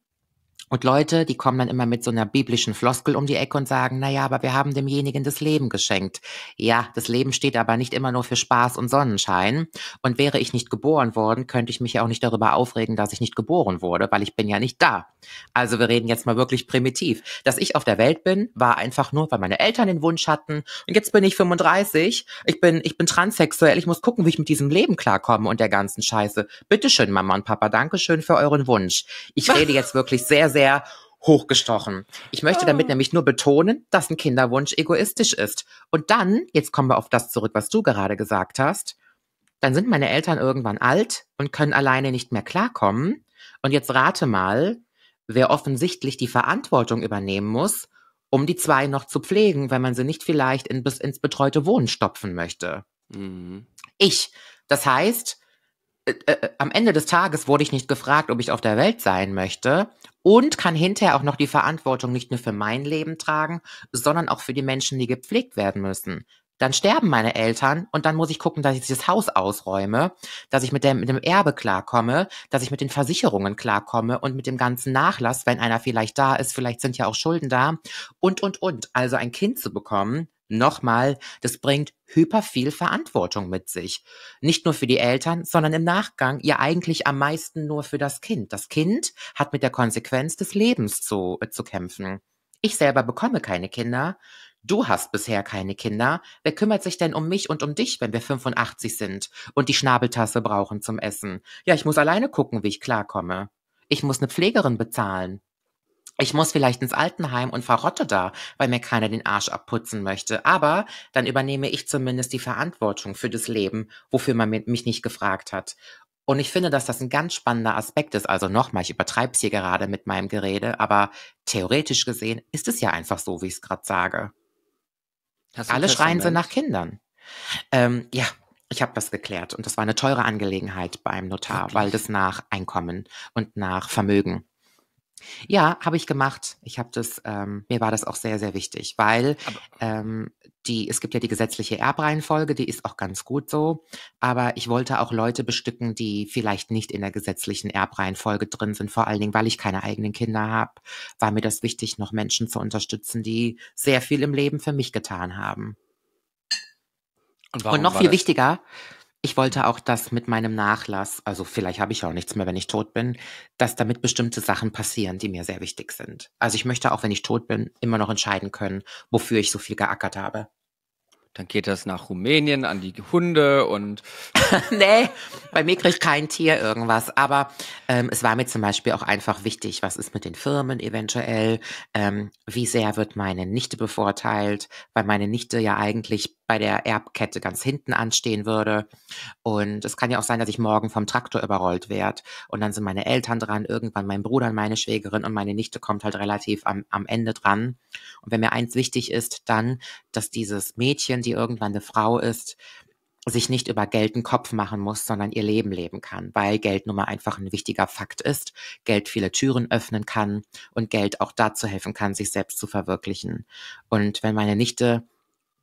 und Leute, die kommen dann immer mit so einer biblischen Floskel um die Ecke und sagen, na ja, aber wir haben demjenigen das Leben geschenkt. Ja, das Leben steht aber nicht immer nur für Spaß und Sonnenschein. Und wäre ich nicht geboren worden, könnte ich mich ja auch nicht darüber aufregen, dass ich nicht geboren wurde, weil ich bin ja nicht da. Also wir reden jetzt mal wirklich primitiv. Dass ich auf der Welt bin, war einfach nur, weil meine Eltern den Wunsch hatten. Und jetzt bin ich 35, ich bin, ich bin transsexuell, ich muss gucken, wie ich mit diesem Leben klarkomme und der ganzen Scheiße. Bitteschön, Mama und Papa, Dankeschön für euren Wunsch. Ich rede jetzt wirklich sehr, sehr hochgestochen. Ich möchte damit oh. nämlich nur betonen, dass ein Kinderwunsch egoistisch ist. Und dann, jetzt kommen wir auf das zurück, was du gerade gesagt hast, dann sind meine Eltern irgendwann alt und können alleine nicht mehr klarkommen. Und jetzt rate mal, wer offensichtlich die Verantwortung übernehmen muss, um die zwei noch zu pflegen, wenn man sie nicht vielleicht in, bis ins betreute Wohnen stopfen möchte. Mhm. Ich. Das heißt, äh, äh, am Ende des Tages wurde ich nicht gefragt, ob ich auf der Welt sein möchte, und kann hinterher auch noch die Verantwortung nicht nur für mein Leben tragen, sondern auch für die Menschen, die gepflegt werden müssen. Dann sterben meine Eltern und dann muss ich gucken, dass ich das Haus ausräume, dass ich mit dem, mit dem Erbe klarkomme, dass ich mit den Versicherungen klarkomme und mit dem ganzen Nachlass, wenn einer vielleicht da ist, vielleicht sind ja auch Schulden da und, und, und. Also ein Kind zu bekommen, Nochmal, das bringt hyper viel Verantwortung mit sich. Nicht nur für die Eltern, sondern im Nachgang ja eigentlich am meisten nur für das Kind. Das Kind hat mit der Konsequenz des Lebens zu, äh, zu kämpfen. Ich selber bekomme keine Kinder. Du hast bisher keine Kinder. Wer kümmert sich denn um mich und um dich, wenn wir 85 sind und die Schnabeltasse brauchen zum Essen? Ja, ich muss alleine gucken, wie ich klarkomme. Ich muss eine Pflegerin bezahlen ich muss vielleicht ins Altenheim und verrotte da, weil mir keiner den Arsch abputzen möchte. Aber dann übernehme ich zumindest die Verantwortung für das Leben, wofür man mich nicht gefragt hat. Und ich finde, dass das ein ganz spannender Aspekt ist. Also nochmal, ich übertreibe es hier gerade mit meinem Gerede, aber theoretisch gesehen ist es ja einfach so, wie ich es gerade sage. Alle schreien sie nach Kindern. Ähm, ja, ich habe das geklärt und das war eine teure Angelegenheit beim Notar, Wirklich? weil das nach Einkommen und nach Vermögen ja, habe ich gemacht. Ich habe das, ähm, mir war das auch sehr, sehr wichtig, weil ähm, die, es gibt ja die gesetzliche Erbreihenfolge, die ist auch ganz gut so. Aber ich wollte auch Leute bestücken, die vielleicht nicht in der gesetzlichen Erbreihenfolge drin sind, vor allen Dingen, weil ich keine eigenen Kinder habe, war mir das wichtig, noch Menschen zu unterstützen, die sehr viel im Leben für mich getan haben. Und, und noch viel das? wichtiger, ich wollte auch, dass mit meinem Nachlass, also vielleicht habe ich auch nichts mehr, wenn ich tot bin, dass damit bestimmte Sachen passieren, die mir sehr wichtig sind. Also ich möchte auch, wenn ich tot bin, immer noch entscheiden können, wofür ich so viel geackert habe. Dann geht das nach Rumänien an die Hunde und. nee, bei mir kriegt kein Tier irgendwas. Aber ähm, es war mir zum Beispiel auch einfach wichtig, was ist mit den Firmen eventuell, ähm, wie sehr wird meine Nichte bevorteilt, weil meine Nichte ja eigentlich bei der Erbkette ganz hinten anstehen würde. Und es kann ja auch sein, dass ich morgen vom Traktor überrollt werde. Und dann sind meine Eltern dran, irgendwann mein Bruder und meine Schwägerin und meine Nichte kommt halt relativ am, am Ende dran. Und wenn mir eins wichtig ist, dann, dass dieses Mädchen, die irgendwann eine Frau ist, sich nicht über Geld einen Kopf machen muss, sondern ihr Leben leben kann, weil Geld nun mal einfach ein wichtiger Fakt ist, Geld viele Türen öffnen kann und Geld auch dazu helfen kann, sich selbst zu verwirklichen. Und wenn meine Nichte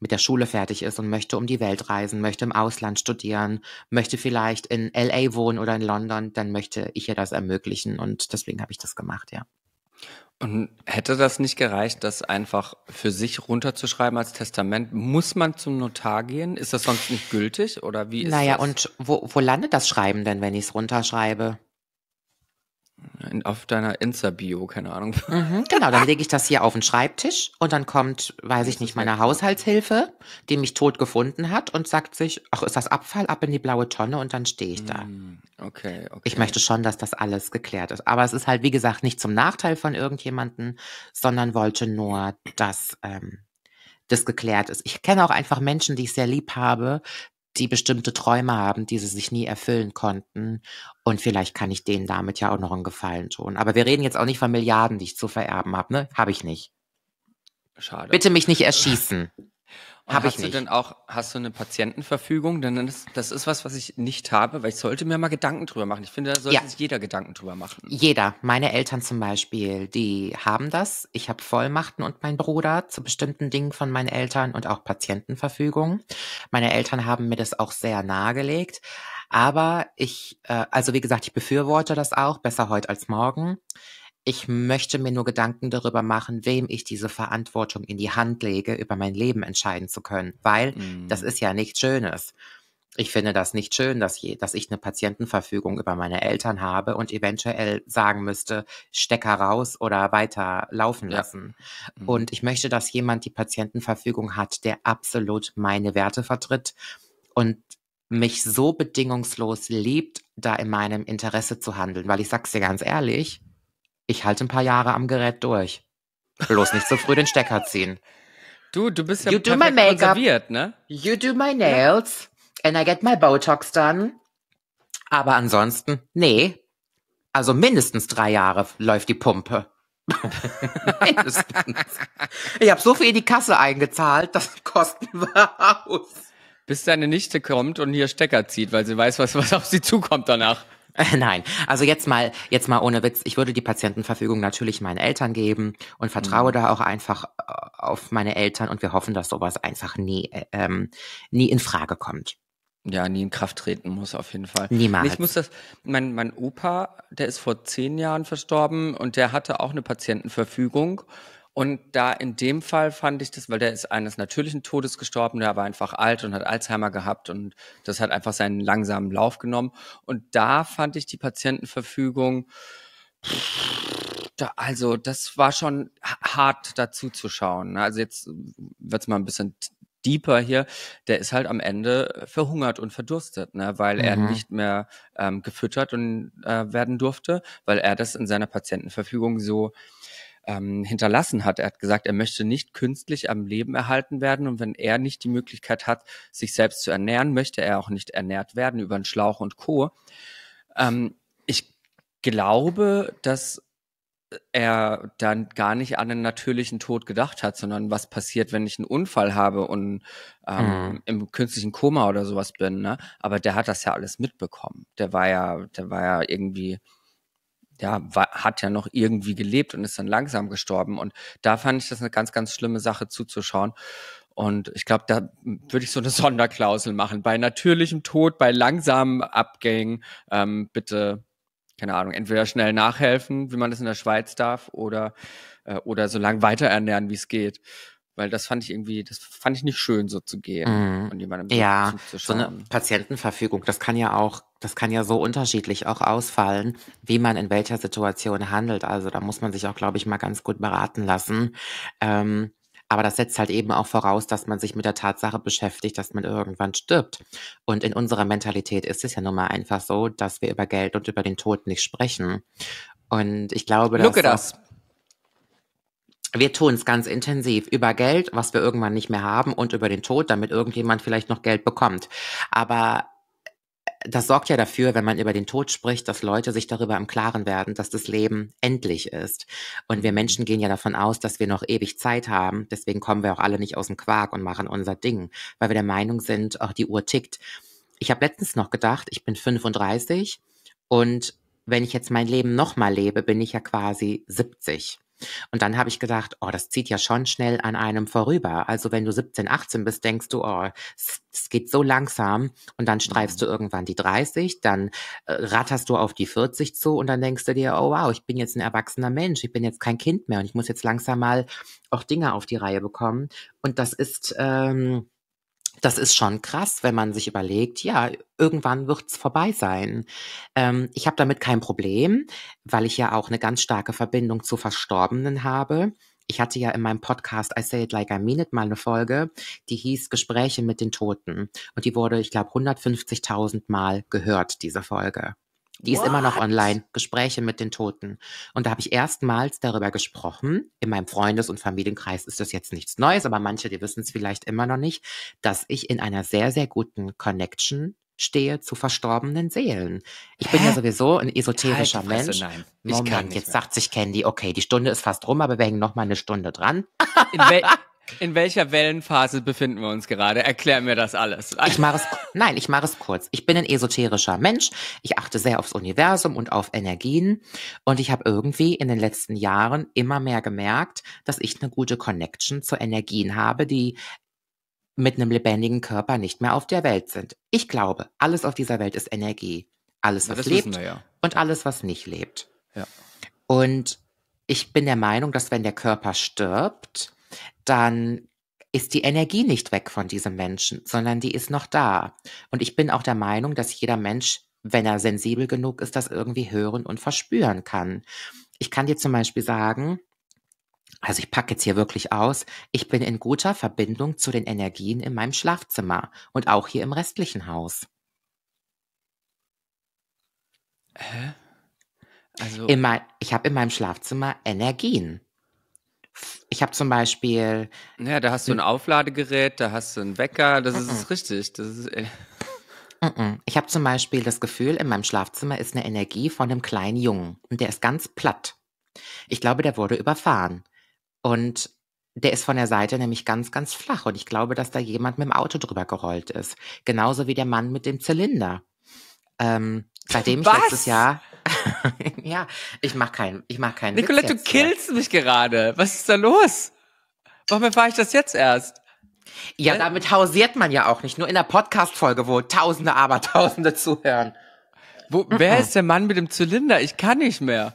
mit der Schule fertig ist und möchte um die Welt reisen, möchte im Ausland studieren, möchte vielleicht in LA wohnen oder in London, dann möchte ich ihr das ermöglichen und deswegen habe ich das gemacht, ja. Und hätte das nicht gereicht, das einfach für sich runterzuschreiben als Testament? Muss man zum Notar gehen? Ist das sonst nicht gültig oder wie ist Naja, das? und wo, wo landet das Schreiben denn, wenn ich es runterschreibe? auf deiner Insta-Bio, keine Ahnung. Mhm, genau, dann lege ich das hier auf den Schreibtisch und dann kommt, weiß ich nicht, meine Haushaltshilfe, die mich tot gefunden hat und sagt sich, ach, ist das Abfall ab in die blaue Tonne und dann stehe ich da. Hm, okay, okay. Ich möchte schon, dass das alles geklärt ist. Aber es ist halt, wie gesagt, nicht zum Nachteil von irgendjemanden, sondern wollte nur, dass ähm, das geklärt ist. Ich kenne auch einfach Menschen, die ich sehr lieb habe, die bestimmte Träume haben, die sie sich nie erfüllen konnten. Und vielleicht kann ich denen damit ja auch noch einen Gefallen tun. Aber wir reden jetzt auch nicht von Milliarden, die ich zu vererben habe, ne? Habe ich nicht. Schade. Bitte mich nicht erschießen. Hab hast ich du nicht. denn auch, hast du eine Patientenverfügung? Denn das, das ist was, was ich nicht habe, weil ich sollte mir mal Gedanken drüber machen. Ich finde, da sollte ja. sich jeder Gedanken drüber machen. Jeder. Meine Eltern zum Beispiel, die haben das. Ich habe Vollmachten und mein Bruder zu bestimmten Dingen von meinen Eltern und auch Patientenverfügung. Meine Eltern haben mir das auch sehr nahegelegt. Aber ich, äh, also wie gesagt, ich befürworte das auch, besser heute als morgen. Ich möchte mir nur Gedanken darüber machen, wem ich diese Verantwortung in die Hand lege, über mein Leben entscheiden zu können, weil mhm. das ist ja nichts Schönes. Ich finde das nicht schön, dass, je, dass ich eine Patientenverfügung über meine Eltern habe und eventuell sagen müsste, Stecker raus oder weiter laufen ja. lassen. Mhm. Und ich möchte, dass jemand die Patientenverfügung hat, der absolut meine Werte vertritt und mich so bedingungslos liebt, da in meinem Interesse zu handeln. Weil ich sag's dir ganz ehrlich, ich halte ein paar Jahre am Gerät durch. Bloß nicht so früh den Stecker ziehen. Du, du bist ja you do my ne? You do my nails and I get my Botox done. Aber ansonsten, nee. Also mindestens drei Jahre läuft die Pumpe. mindestens. Ich habe so viel in die Kasse eingezahlt, das kosten wir aus. Bis deine Nichte kommt und hier Stecker zieht, weil sie weiß, was, was auf sie zukommt danach. Nein, also jetzt mal, jetzt mal ohne Witz. Ich würde die Patientenverfügung natürlich meinen Eltern geben und vertraue mhm. da auch einfach äh, auf meine Eltern und wir hoffen, dass sowas einfach nie, äh, ähm, nie in Frage kommt. Ja, nie in Kraft treten muss, auf jeden Fall. Niemals. Ich muss das, mein, mein Opa, der ist vor zehn Jahren verstorben und der hatte auch eine Patientenverfügung und da in dem Fall fand ich das, weil der ist eines natürlichen Todes gestorben, der war einfach alt und hat Alzheimer gehabt und das hat einfach seinen langsamen Lauf genommen. Und da fand ich die Patientenverfügung, da, also das war schon hart dazu zu schauen. Ne? Also jetzt wird's mal ein bisschen deeper hier, der ist halt am Ende verhungert und verdurstet, ne? weil mhm. er nicht mehr ähm, gefüttert und, äh, werden durfte, weil er das in seiner Patientenverfügung so ähm, hinterlassen hat. Er hat gesagt, er möchte nicht künstlich am Leben erhalten werden und wenn er nicht die Möglichkeit hat, sich selbst zu ernähren, möchte er auch nicht ernährt werden über einen Schlauch und Co. Ähm, ich glaube, dass er dann gar nicht an einen natürlichen Tod gedacht hat, sondern was passiert, wenn ich einen Unfall habe und ähm, mhm. im künstlichen Koma oder sowas bin. Ne? Aber der hat das ja alles mitbekommen. Der war ja, der war ja irgendwie ja, war, hat ja noch irgendwie gelebt und ist dann langsam gestorben. Und da fand ich das eine ganz, ganz schlimme Sache zuzuschauen. Und ich glaube, da würde ich so eine Sonderklausel machen. Bei natürlichem Tod, bei langsamen Abgängen, ähm, bitte, keine Ahnung, entweder schnell nachhelfen, wie man das in der Schweiz darf, oder, äh, oder so lange weiterernähren, wie es geht. Weil das fand ich irgendwie, das fand ich nicht schön, so zu gehen mm. und jemandem ja, zu, zu So eine Patientenverfügung, das kann ja auch das kann ja so unterschiedlich auch ausfallen, wie man in welcher Situation handelt. Also da muss man sich auch, glaube ich, mal ganz gut beraten lassen. Ähm, aber das setzt halt eben auch voraus, dass man sich mit der Tatsache beschäftigt, dass man irgendwann stirbt. Und in unserer Mentalität ist es ja nun mal einfach so, dass wir über Geld und über den Tod nicht sprechen. Und ich glaube, dass. Lucke das. Wir tun es ganz intensiv über Geld, was wir irgendwann nicht mehr haben, und über den Tod, damit irgendjemand vielleicht noch Geld bekommt. Aber das sorgt ja dafür, wenn man über den Tod spricht, dass Leute sich darüber im Klaren werden, dass das Leben endlich ist. Und wir Menschen gehen ja davon aus, dass wir noch ewig Zeit haben. Deswegen kommen wir auch alle nicht aus dem Quark und machen unser Ding, weil wir der Meinung sind, auch die Uhr tickt. Ich habe letztens noch gedacht, ich bin 35 und wenn ich jetzt mein Leben nochmal lebe, bin ich ja quasi 70. Und dann habe ich gedacht, oh, das zieht ja schon schnell an einem vorüber. Also wenn du 17, 18 bist, denkst du, oh, es geht so langsam und dann streifst mhm. du irgendwann die 30, dann äh, ratterst du auf die 40 zu und dann denkst du dir, oh wow, ich bin jetzt ein erwachsener Mensch, ich bin jetzt kein Kind mehr und ich muss jetzt langsam mal auch Dinge auf die Reihe bekommen. Und das ist ähm, das ist schon krass, wenn man sich überlegt, ja, irgendwann wird's vorbei sein. Ähm, ich habe damit kein Problem, weil ich ja auch eine ganz starke Verbindung zu Verstorbenen habe. Ich hatte ja in meinem Podcast I Say It Like I Mean It mal eine Folge, die hieß Gespräche mit den Toten. Und die wurde, ich glaube, 150.000 Mal gehört, diese Folge. Die What? ist immer noch online, Gespräche mit den Toten. Und da habe ich erstmals darüber gesprochen. In meinem Freundes- und Familienkreis ist das jetzt nichts Neues, aber manche, die wissen es vielleicht immer noch nicht, dass ich in einer sehr, sehr guten Connection stehe zu verstorbenen Seelen. Ich Hä? bin ja sowieso ein halt esoterischer halt Mensch. Nein. Moment, jetzt sagt sich Candy, okay, die Stunde ist fast rum, aber wir hängen noch mal eine Stunde dran. In, wel In welcher Wellenphase befinden wir uns gerade? Erklär mir das alles. Ich mache es, nein, ich mache es kurz. Ich bin ein esoterischer Mensch. Ich achte sehr aufs Universum und auf Energien. Und ich habe irgendwie in den letzten Jahren immer mehr gemerkt, dass ich eine gute Connection zu Energien habe, die mit einem lebendigen Körper nicht mehr auf der Welt sind. Ich glaube, alles auf dieser Welt ist Energie. Alles, was ja, lebt wir, ja. und alles, was nicht lebt. Ja. Und ich bin der Meinung, dass wenn der Körper stirbt, dann ist die Energie nicht weg von diesem Menschen, sondern die ist noch da. Und ich bin auch der Meinung, dass jeder Mensch, wenn er sensibel genug ist, das irgendwie hören und verspüren kann. Ich kann dir zum Beispiel sagen, also ich packe jetzt hier wirklich aus, ich bin in guter Verbindung zu den Energien in meinem Schlafzimmer und auch hier im restlichen Haus. Hä? Also In mein, ich habe in meinem Schlafzimmer Energien. Ich habe zum Beispiel. Ja, da hast du ein Aufladegerät, da hast du einen Wecker, das mm -mm. ist richtig. Das ist, äh ich habe zum Beispiel das Gefühl, in meinem Schlafzimmer ist eine Energie von einem kleinen Jungen und der ist ganz platt. Ich glaube, der wurde überfahren. Und der ist von der Seite nämlich ganz, ganz flach und ich glaube, dass da jemand mit dem Auto drüber gerollt ist. Genauso wie der Mann mit dem Zylinder. Ähm, seitdem ich Was? letztes Jahr ja, ich mach keinen, ich mach keinen. Nicolette, du killst mich gerade. Was ist da los? Warum erfahre ich das jetzt erst? Ja, äh? damit hausiert man ja auch nicht. Nur in der Podcast-Folge, wo Tausende, Abertausende zuhören. Wo, wer ist der Mann mit dem Zylinder? Ich kann nicht mehr.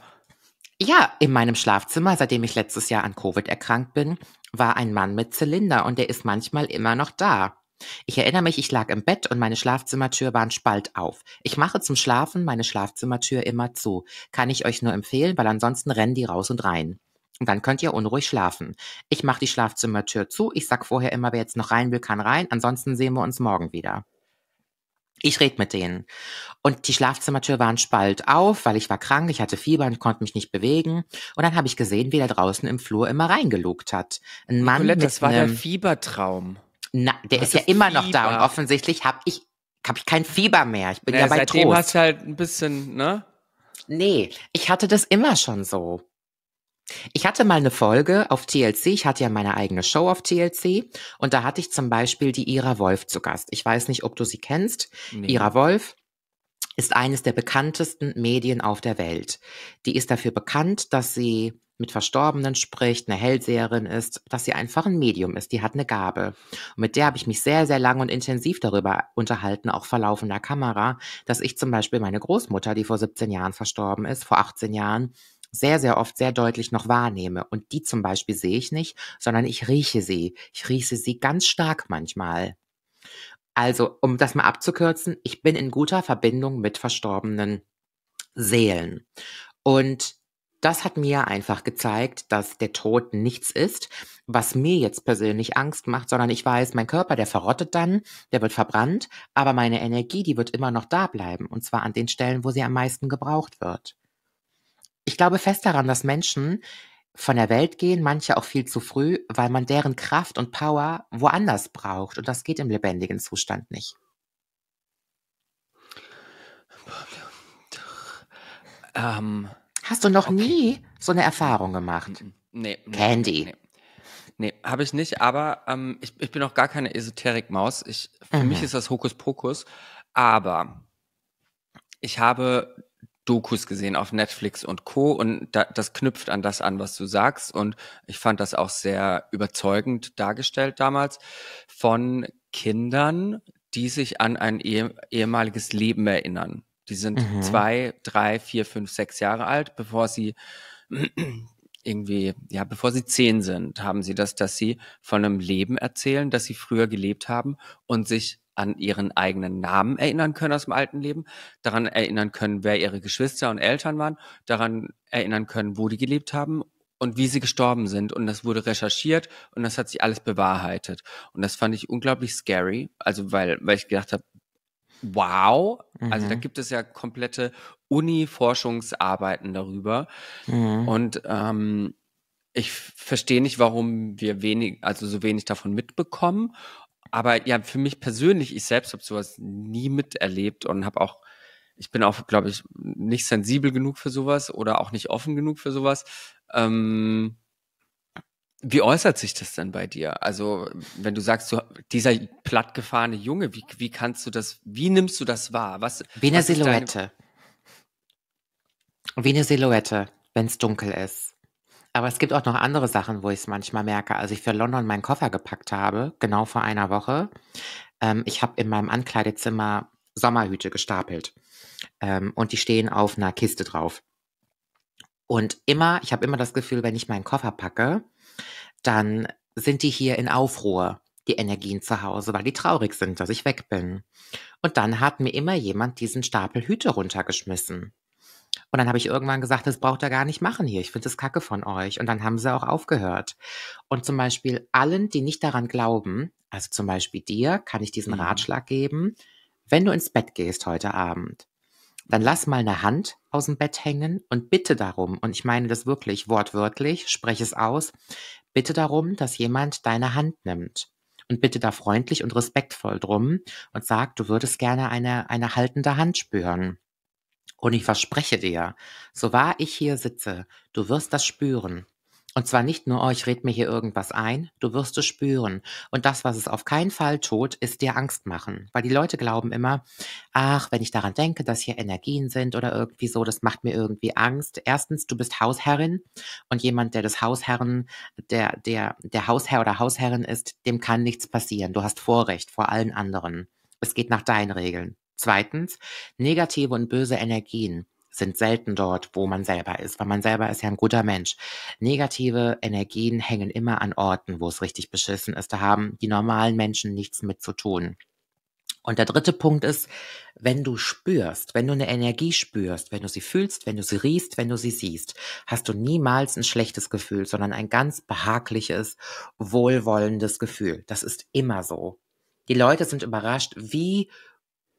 Ja, in meinem Schlafzimmer, seitdem ich letztes Jahr an Covid erkrankt bin, war ein Mann mit Zylinder und der ist manchmal immer noch da. Ich erinnere mich, ich lag im Bett und meine Schlafzimmertür war ein Spalt auf. Ich mache zum Schlafen meine Schlafzimmertür immer zu. Kann ich euch nur empfehlen, weil ansonsten rennen die raus und rein. Und dann könnt ihr unruhig schlafen. Ich mache die Schlafzimmertür zu. Ich sag vorher immer, wer jetzt noch rein will, kann rein. Ansonsten sehen wir uns morgen wieder. Ich red mit denen. Und die Schlafzimmertür war ein Spalt auf, weil ich war krank, ich hatte Fieber und konnte mich nicht bewegen. Und dann habe ich gesehen, wie der draußen im Flur immer reingelugt hat. Ein Mann Colette, mit das war der Fiebertraum. Na, der ist ja immer noch da und offensichtlich habe ich, hab ich kein Fieber mehr. Ich bin naja, ja bei seitdem Trost. Hast du halt ein bisschen, ne? Nee, ich hatte das immer schon so. Ich hatte mal eine Folge auf TLC. Ich hatte ja meine eigene Show auf TLC. Und da hatte ich zum Beispiel die Ira Wolf zu Gast. Ich weiß nicht, ob du sie kennst. Nee. Ira Wolf ist eines der bekanntesten Medien auf der Welt. Die ist dafür bekannt, dass sie mit Verstorbenen spricht, eine Hellseherin ist, dass sie einfach ein Medium ist, die hat eine Gabe. Und mit der habe ich mich sehr, sehr lang und intensiv darüber unterhalten, auch vor laufender Kamera, dass ich zum Beispiel meine Großmutter, die vor 17 Jahren verstorben ist, vor 18 Jahren, sehr, sehr oft sehr deutlich noch wahrnehme. Und die zum Beispiel sehe ich nicht, sondern ich rieche sie. Ich rieche sie ganz stark manchmal. Also, um das mal abzukürzen, ich bin in guter Verbindung mit verstorbenen Seelen. Und das hat mir einfach gezeigt, dass der Tod nichts ist, was mir jetzt persönlich Angst macht, sondern ich weiß, mein Körper, der verrottet dann, der wird verbrannt, aber meine Energie, die wird immer noch da bleiben, und zwar an den Stellen, wo sie am meisten gebraucht wird. Ich glaube fest daran, dass Menschen von der Welt gehen, manche auch viel zu früh, weil man deren Kraft und Power woanders braucht, und das geht im lebendigen Zustand nicht. Ähm. Hast du noch okay. nie so eine Erfahrung gemacht? Nee. nee Candy. Nee. Nee, habe ich nicht, aber ähm, ich, ich bin auch gar keine Esoterik-Maus. für mhm. mich ist das Hokuspokus. Aber ich habe Dokus gesehen auf Netflix und Co. Und da, das knüpft an das an, was du sagst. Und ich fand das auch sehr überzeugend dargestellt damals von Kindern, die sich an ein eh, ehemaliges Leben erinnern. Die sind mhm. zwei, drei, vier, fünf, sechs Jahre alt, bevor sie irgendwie, ja, bevor sie zehn sind, haben sie das, dass sie von einem Leben erzählen, das sie früher gelebt haben und sich an ihren eigenen Namen erinnern können aus dem alten Leben, daran erinnern können, wer ihre Geschwister und Eltern waren, daran erinnern können, wo die gelebt haben und wie sie gestorben sind. Und das wurde recherchiert und das hat sich alles bewahrheitet. Und das fand ich unglaublich scary. Also weil, weil ich gedacht habe, wow. Mhm. Also da mhm. gibt es ja komplette Uni-Forschungsarbeiten darüber. Mhm. Und ähm, ich verstehe nicht, warum wir wenig, also so wenig davon mitbekommen. Aber ja, für mich persönlich, ich selbst habe sowas nie miterlebt und habe auch, ich bin auch, glaube ich, nicht sensibel genug für sowas oder auch nicht offen genug für sowas. Ähm, wie äußert sich das denn bei dir? Also, wenn du sagst, so, dieser plattgefahrene Junge, wie, wie kannst du das, wie nimmst du das wahr? Was, wie eine was Silhouette. Wie eine Silhouette, wenn es dunkel ist. Aber es gibt auch noch andere Sachen, wo ich es manchmal merke. Als ich für London meinen Koffer gepackt habe, genau vor einer Woche, ähm, ich habe in meinem Ankleidezimmer Sommerhüte gestapelt. Ähm, und die stehen auf einer Kiste drauf. Und immer, ich habe immer das Gefühl, wenn ich meinen Koffer packe, dann sind die hier in Aufruhr, die Energien zu Hause, weil die traurig sind, dass ich weg bin. Und dann hat mir immer jemand diesen Stapel Hüte runtergeschmissen. Und dann habe ich irgendwann gesagt, das braucht ihr gar nicht machen hier. Ich finde das Kacke von euch. Und dann haben sie auch aufgehört. Und zum Beispiel allen, die nicht daran glauben, also zum Beispiel dir, kann ich diesen mhm. Ratschlag geben, wenn du ins Bett gehst heute Abend, dann lass mal eine Hand aus dem Bett hängen und bitte darum, und ich meine das wirklich wortwörtlich, spreche es aus, Bitte darum, dass jemand deine Hand nimmt. Und bitte da freundlich und respektvoll drum und sag, du würdest gerne eine, eine haltende Hand spüren. Und ich verspreche dir, so wahr ich hier sitze, du wirst das spüren. Und zwar nicht nur, euch, oh, red mir hier irgendwas ein, du wirst es spüren. Und das, was es auf keinen Fall tut, ist dir Angst machen. Weil die Leute glauben immer, ach, wenn ich daran denke, dass hier Energien sind oder irgendwie so, das macht mir irgendwie Angst. Erstens, du bist Hausherrin und jemand, der des Hausherren, der, der, der Hausherr oder Hausherrin ist, dem kann nichts passieren. Du hast Vorrecht vor allen anderen. Es geht nach deinen Regeln. Zweitens, negative und böse Energien sind selten dort, wo man selber ist, weil man selber ist ja ein guter Mensch. Negative Energien hängen immer an Orten, wo es richtig beschissen ist. Da haben die normalen Menschen nichts mit zu tun. Und der dritte Punkt ist, wenn du spürst, wenn du eine Energie spürst, wenn du sie fühlst, wenn du sie riechst, wenn du sie siehst, hast du niemals ein schlechtes Gefühl, sondern ein ganz behagliches, wohlwollendes Gefühl. Das ist immer so. Die Leute sind überrascht, wie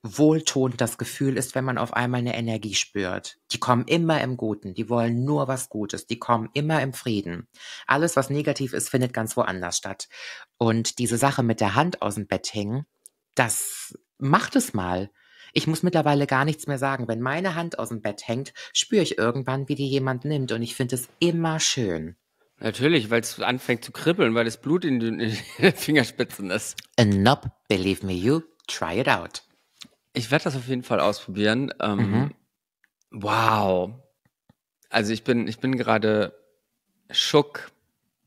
wohltuend das Gefühl ist, wenn man auf einmal eine Energie spürt. Die kommen immer im Guten, die wollen nur was Gutes, die kommen immer im Frieden. Alles, was negativ ist, findet ganz woanders statt. Und diese Sache mit der Hand aus dem Bett hängen, das macht es mal. Ich muss mittlerweile gar nichts mehr sagen. Wenn meine Hand aus dem Bett hängt, spüre ich irgendwann, wie die jemand nimmt. Und ich finde es immer schön. Natürlich, weil es anfängt zu kribbeln, weil das Blut in den Fingerspitzen ist. A nope, believe me you, try it out ich werde das auf jeden Fall ausprobieren. Ähm, mhm. Wow. Also ich bin, ich bin gerade schock,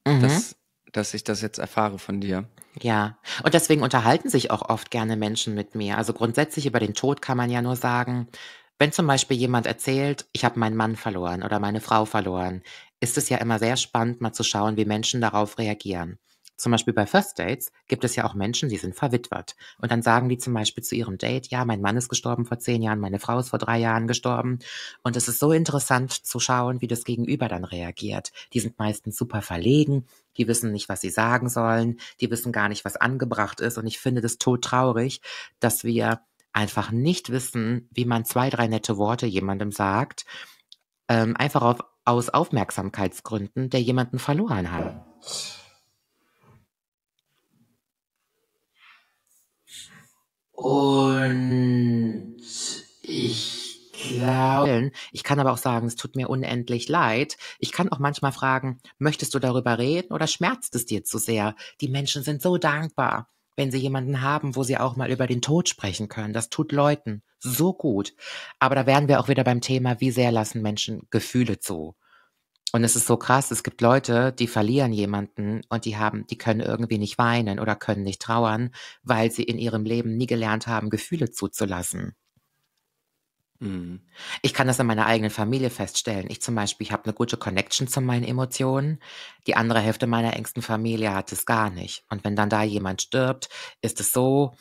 mhm. dass, dass ich das jetzt erfahre von dir. Ja, und deswegen unterhalten sich auch oft gerne Menschen mit mir. Also grundsätzlich über den Tod kann man ja nur sagen, wenn zum Beispiel jemand erzählt, ich habe meinen Mann verloren oder meine Frau verloren, ist es ja immer sehr spannend, mal zu schauen, wie Menschen darauf reagieren. Zum Beispiel bei First Dates gibt es ja auch Menschen, die sind verwitwet. Und dann sagen die zum Beispiel zu ihrem Date, ja, mein Mann ist gestorben vor zehn Jahren, meine Frau ist vor drei Jahren gestorben. Und es ist so interessant zu schauen, wie das Gegenüber dann reagiert. Die sind meistens super verlegen, die wissen nicht, was sie sagen sollen, die wissen gar nicht, was angebracht ist. Und ich finde das todtraurig, dass wir einfach nicht wissen, wie man zwei, drei nette Worte jemandem sagt, ähm, einfach auf, aus Aufmerksamkeitsgründen, der jemanden verloren hat. Und ich glaube, ich kann aber auch sagen, es tut mir unendlich leid. Ich kann auch manchmal fragen, möchtest du darüber reden oder schmerzt es dir zu sehr? Die Menschen sind so dankbar, wenn sie jemanden haben, wo sie auch mal über den Tod sprechen können. Das tut Leuten so gut. Aber da wären wir auch wieder beim Thema, wie sehr lassen Menschen Gefühle zu. Und es ist so krass, es gibt Leute, die verlieren jemanden und die haben, die können irgendwie nicht weinen oder können nicht trauern, weil sie in ihrem Leben nie gelernt haben, Gefühle zuzulassen. Mhm. Ich kann das in meiner eigenen Familie feststellen. Ich zum Beispiel, ich habe eine gute Connection zu meinen Emotionen. Die andere Hälfte meiner engsten Familie hat es gar nicht. Und wenn dann da jemand stirbt, ist es so,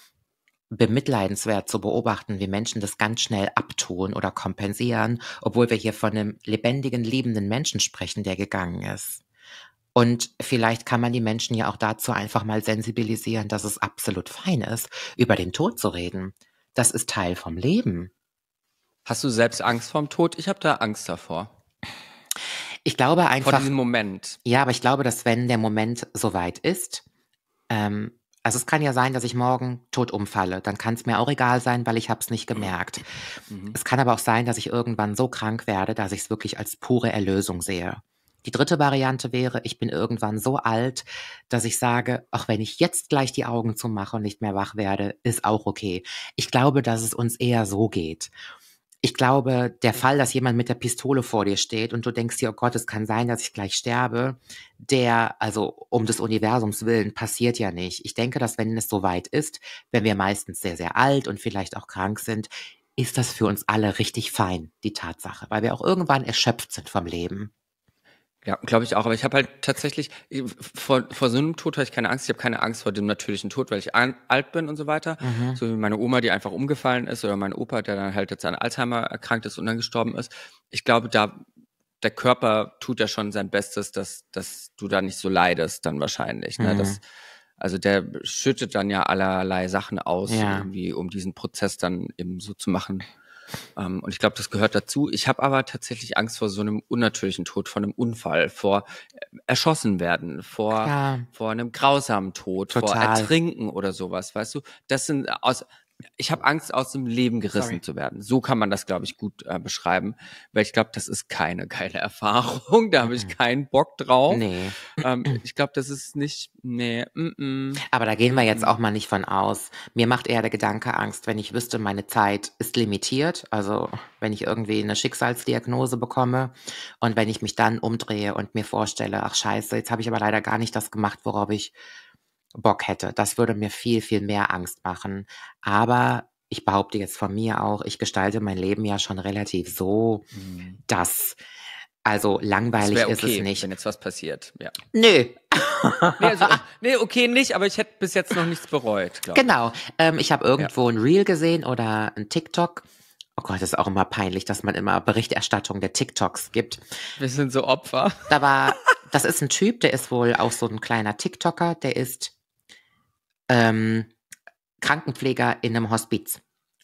bemitleidenswert zu beobachten, wie Menschen das ganz schnell abtun oder kompensieren, obwohl wir hier von einem lebendigen, lebenden Menschen sprechen, der gegangen ist. Und vielleicht kann man die Menschen ja auch dazu einfach mal sensibilisieren, dass es absolut fein ist, über den Tod zu reden. Das ist Teil vom Leben. Hast du selbst Angst vorm Tod? Ich habe da Angst davor. Ich glaube einfach. Vor diesem Moment. Ja, aber ich glaube, dass wenn der Moment soweit ist, ähm, also es kann ja sein, dass ich morgen tot umfalle. Dann kann es mir auch egal sein, weil ich habe es nicht gemerkt. Mhm. Es kann aber auch sein, dass ich irgendwann so krank werde, dass ich es wirklich als pure Erlösung sehe. Die dritte Variante wäre, ich bin irgendwann so alt, dass ich sage, auch wenn ich jetzt gleich die Augen zumache und nicht mehr wach werde, ist auch okay. Ich glaube, dass es uns eher so geht ich glaube, der Fall, dass jemand mit der Pistole vor dir steht und du denkst dir, oh Gott, es kann sein, dass ich gleich sterbe, der, also um des Universums willen, passiert ja nicht. Ich denke, dass wenn es soweit ist, wenn wir meistens sehr, sehr alt und vielleicht auch krank sind, ist das für uns alle richtig fein, die Tatsache, weil wir auch irgendwann erschöpft sind vom Leben. Ja, glaube ich auch. Aber ich habe halt tatsächlich, vor, vor so einem Tod habe ich keine Angst. Ich habe keine Angst vor dem natürlichen Tod, weil ich an, alt bin und so weiter. Mhm. So wie meine Oma, die einfach umgefallen ist, oder mein Opa, der dann halt jetzt an Alzheimer erkrankt ist und dann gestorben ist. Ich glaube, da der Körper tut ja schon sein Bestes, dass, dass du da nicht so leidest, dann wahrscheinlich. Ne? Mhm. Ne? Das, also der schüttet dann ja allerlei Sachen aus, ja. irgendwie, um diesen Prozess dann eben so zu machen, ähm, und ich glaube, das gehört dazu. Ich habe aber tatsächlich Angst vor so einem unnatürlichen Tod, vor einem Unfall, vor äh, erschossen werden, vor, vor einem grausamen Tod, Total. vor Ertrinken oder sowas, weißt du? Das sind äh, aus, ich habe Angst, aus dem Leben gerissen Sorry. zu werden. So kann man das, glaube ich, gut äh, beschreiben. Weil ich glaube, das ist keine geile Erfahrung. Da habe ich mhm. keinen Bock drauf. Nee. Ähm, ich glaube, das ist nicht. Nee. Mm -mm. Aber da gehen wir jetzt auch mal nicht von aus. Mir macht eher der Gedanke Angst, wenn ich wüsste, meine Zeit ist limitiert. Also wenn ich irgendwie eine Schicksalsdiagnose bekomme und wenn ich mich dann umdrehe und mir vorstelle, ach scheiße, jetzt habe ich aber leider gar nicht das gemacht, worauf ich Bock hätte. Das würde mir viel, viel mehr Angst machen. Aber ich behaupte jetzt von mir auch, ich gestalte mein Leben ja schon relativ so, mhm. dass also langweilig okay, ist es nicht. Wenn jetzt was passiert, ja. Nö. nee, also, nee, okay, nicht, aber ich hätte bis jetzt noch nichts bereut. Glaub. Genau. Ähm, ich habe irgendwo ja. ein Reel gesehen oder ein TikTok. Oh Gott, das ist auch immer peinlich, dass man immer Berichterstattung der TikToks gibt. Wir sind so Opfer. Da war, das ist ein Typ, der ist wohl auch so ein kleiner TikToker, der ist ähm, Krankenpfleger in einem Hospiz.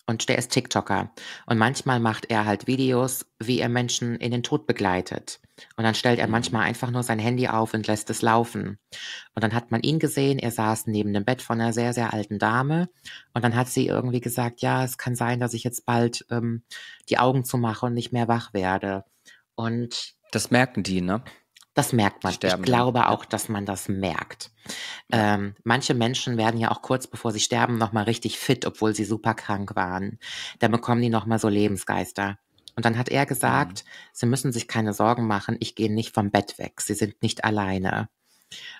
Und der ist TikToker. Und manchmal macht er halt Videos, wie er Menschen in den Tod begleitet. Und dann stellt er mhm. manchmal einfach nur sein Handy auf und lässt es laufen. Und dann hat man ihn gesehen, er saß neben dem Bett von einer sehr, sehr alten Dame. Und dann hat sie irgendwie gesagt, ja, es kann sein, dass ich jetzt bald ähm, die Augen zumache und nicht mehr wach werde. Und das merken die, ne? Das merkt man. Sterben. Ich ne? glaube auch, dass man das merkt. Ähm, manche Menschen werden ja auch kurz bevor sie sterben nochmal richtig fit, obwohl sie super krank waren. Dann bekommen die nochmal so Lebensgeister. Und dann hat er mhm. gesagt, mhm. sie müssen sich keine Sorgen machen, ich gehe nicht vom Bett weg, sie sind nicht alleine.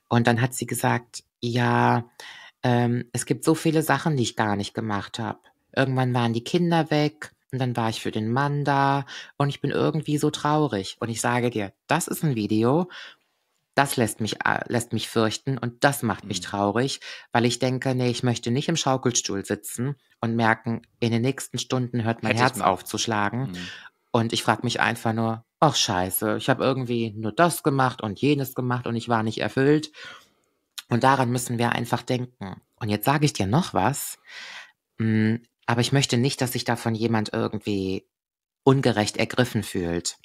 Und dann hat sie gesagt, ja, ähm, es gibt so viele Sachen, die ich gar nicht gemacht habe. Irgendwann waren die Kinder weg und dann war ich für den Mann da und ich bin irgendwie so traurig. Und ich sage dir, das ist ein Video, das lässt mich, äh, lässt mich fürchten und das macht mich mhm. traurig, weil ich denke, nee, ich möchte nicht im Schaukelstuhl sitzen und merken, in den nächsten Stunden hört mein Hätte Herz aufzuschlagen. Mhm. Und ich frage mich einfach nur, ach scheiße, ich habe irgendwie nur das gemacht und jenes gemacht und ich war nicht erfüllt. Und daran müssen wir einfach denken. Und jetzt sage ich dir noch was. Hm, aber ich möchte nicht, dass sich davon jemand irgendwie ungerecht ergriffen fühlt.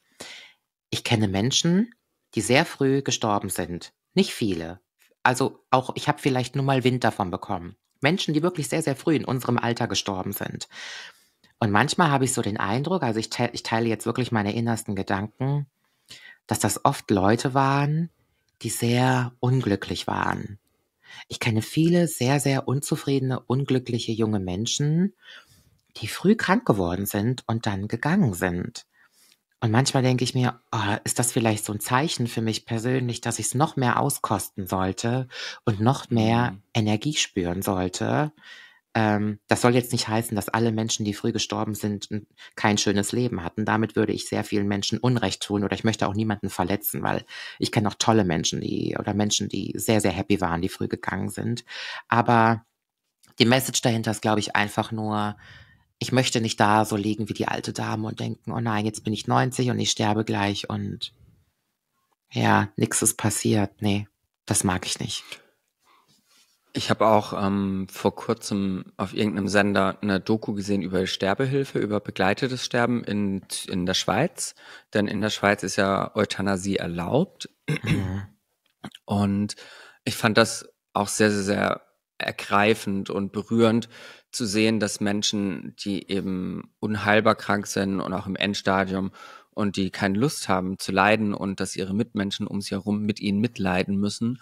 Ich kenne Menschen, die sehr früh gestorben sind. Nicht viele. Also auch, ich habe vielleicht nur mal Wind davon bekommen. Menschen, die wirklich sehr, sehr früh in unserem Alter gestorben sind. Und manchmal habe ich so den Eindruck, also ich, te ich teile jetzt wirklich meine innersten Gedanken, dass das oft Leute waren, die sehr unglücklich waren, ich kenne viele sehr, sehr unzufriedene, unglückliche junge Menschen, die früh krank geworden sind und dann gegangen sind. Und manchmal denke ich mir, oh, ist das vielleicht so ein Zeichen für mich persönlich, dass ich es noch mehr auskosten sollte und noch mehr mhm. Energie spüren sollte, ähm, das soll jetzt nicht heißen, dass alle Menschen, die früh gestorben sind, kein schönes Leben hatten. Damit würde ich sehr vielen Menschen Unrecht tun oder ich möchte auch niemanden verletzen, weil ich kenne auch tolle Menschen, die oder Menschen, die sehr, sehr happy waren, die früh gegangen sind. Aber die Message dahinter ist, glaube ich, einfach nur, ich möchte nicht da so liegen wie die alte Dame und denken, oh nein, jetzt bin ich 90 und ich sterbe gleich und ja, nichts ist passiert. Nee, das mag ich nicht. Ich habe auch ähm, vor kurzem auf irgendeinem Sender eine Doku gesehen über Sterbehilfe, über begleitetes Sterben in, in der Schweiz. Denn in der Schweiz ist ja Euthanasie erlaubt. Mhm. Und ich fand das auch sehr, sehr, sehr ergreifend und berührend zu sehen, dass Menschen, die eben unheilbar krank sind und auch im Endstadium und die keine Lust haben zu leiden und dass ihre Mitmenschen um sie herum mit ihnen mitleiden müssen,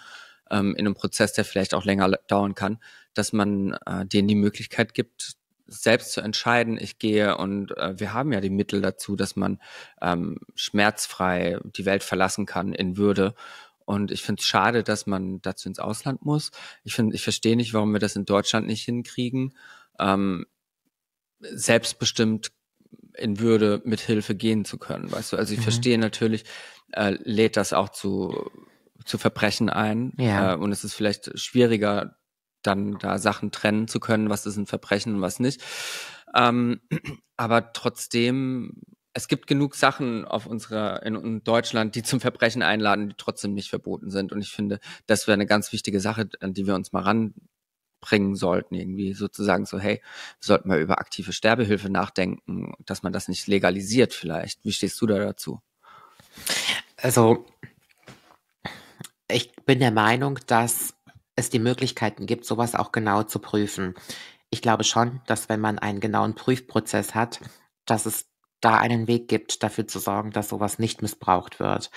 ähm, in einem Prozess, der vielleicht auch länger dauern kann, dass man äh, denen die Möglichkeit gibt, selbst zu entscheiden, ich gehe und äh, wir haben ja die Mittel dazu, dass man ähm, schmerzfrei die Welt verlassen kann in Würde. Und ich finde es schade, dass man dazu ins Ausland muss. Ich finde, ich verstehe nicht, warum wir das in Deutschland nicht hinkriegen, ähm, selbstbestimmt in Würde mit Hilfe gehen zu können. Weißt du, also ich mhm. verstehe natürlich, äh, lädt das auch zu zu Verbrechen ein. Ja. Äh, und es ist vielleicht schwieriger, dann da Sachen trennen zu können, was ist ein Verbrechen und was nicht. Ähm, aber trotzdem, es gibt genug Sachen auf unserer, in, in, Deutschland, die zum Verbrechen einladen, die trotzdem nicht verboten sind. Und ich finde, das wäre eine ganz wichtige Sache, an die wir uns mal ranbringen sollten, irgendwie sozusagen so, hey, sollten wir über aktive Sterbehilfe nachdenken, dass man das nicht legalisiert vielleicht. Wie stehst du da dazu? Also, ich bin der Meinung, dass es die Möglichkeiten gibt, sowas auch genau zu prüfen. Ich glaube schon, dass wenn man einen genauen Prüfprozess hat, dass es da einen Weg gibt, dafür zu sorgen, dass sowas nicht missbraucht wird.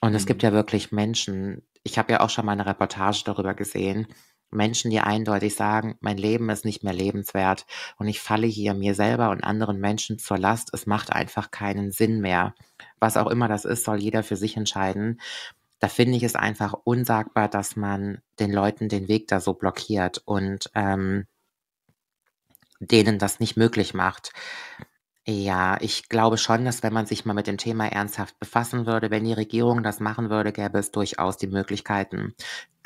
Und mhm. es gibt mhm. ja wirklich Menschen, ich habe ja auch schon mal eine Reportage darüber gesehen, Menschen, die eindeutig sagen, mein Leben ist nicht mehr lebenswert und ich falle hier mir selber und anderen Menschen zur Last, es macht einfach keinen Sinn mehr. Was auch immer das ist, soll jeder für sich entscheiden da finde ich es einfach unsagbar, dass man den Leuten den Weg da so blockiert und ähm, denen das nicht möglich macht. Ja, ich glaube schon, dass wenn man sich mal mit dem Thema ernsthaft befassen würde, wenn die Regierung das machen würde, gäbe es durchaus die Möglichkeiten,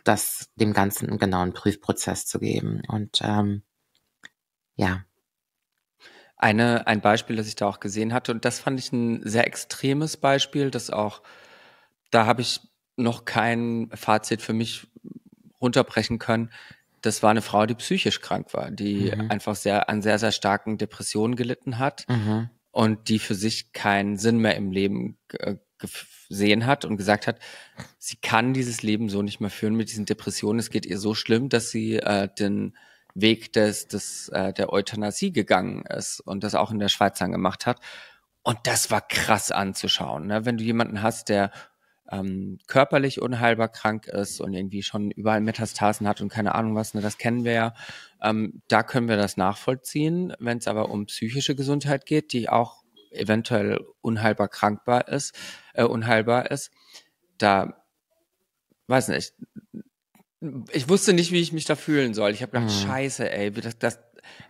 das dem Ganzen einen genauen Prüfprozess zu geben. Und ähm, ja. Eine, ein Beispiel, das ich da auch gesehen hatte, und das fand ich ein sehr extremes Beispiel, das auch, da habe ich noch kein Fazit für mich runterbrechen können. Das war eine Frau, die psychisch krank war, die mhm. einfach sehr an sehr, sehr starken Depressionen gelitten hat mhm. und die für sich keinen Sinn mehr im Leben äh, gesehen hat und gesagt hat, sie kann dieses Leben so nicht mehr führen mit diesen Depressionen. Es geht ihr so schlimm, dass sie äh, den Weg des, des äh, der Euthanasie gegangen ist und das auch in der Schweiz dann gemacht hat. Und das war krass anzuschauen. Ne? Wenn du jemanden hast, der ähm, körperlich unheilbar krank ist und irgendwie schon überall Metastasen hat und keine Ahnung was, ne, das kennen wir ja. Ähm, da können wir das nachvollziehen. Wenn es aber um psychische Gesundheit geht, die auch eventuell unheilbar krankbar ist, äh, unheilbar ist, da weiß nicht. Ich wusste nicht, wie ich mich da fühlen soll. Ich habe gedacht, mhm. scheiße, ey, das, das,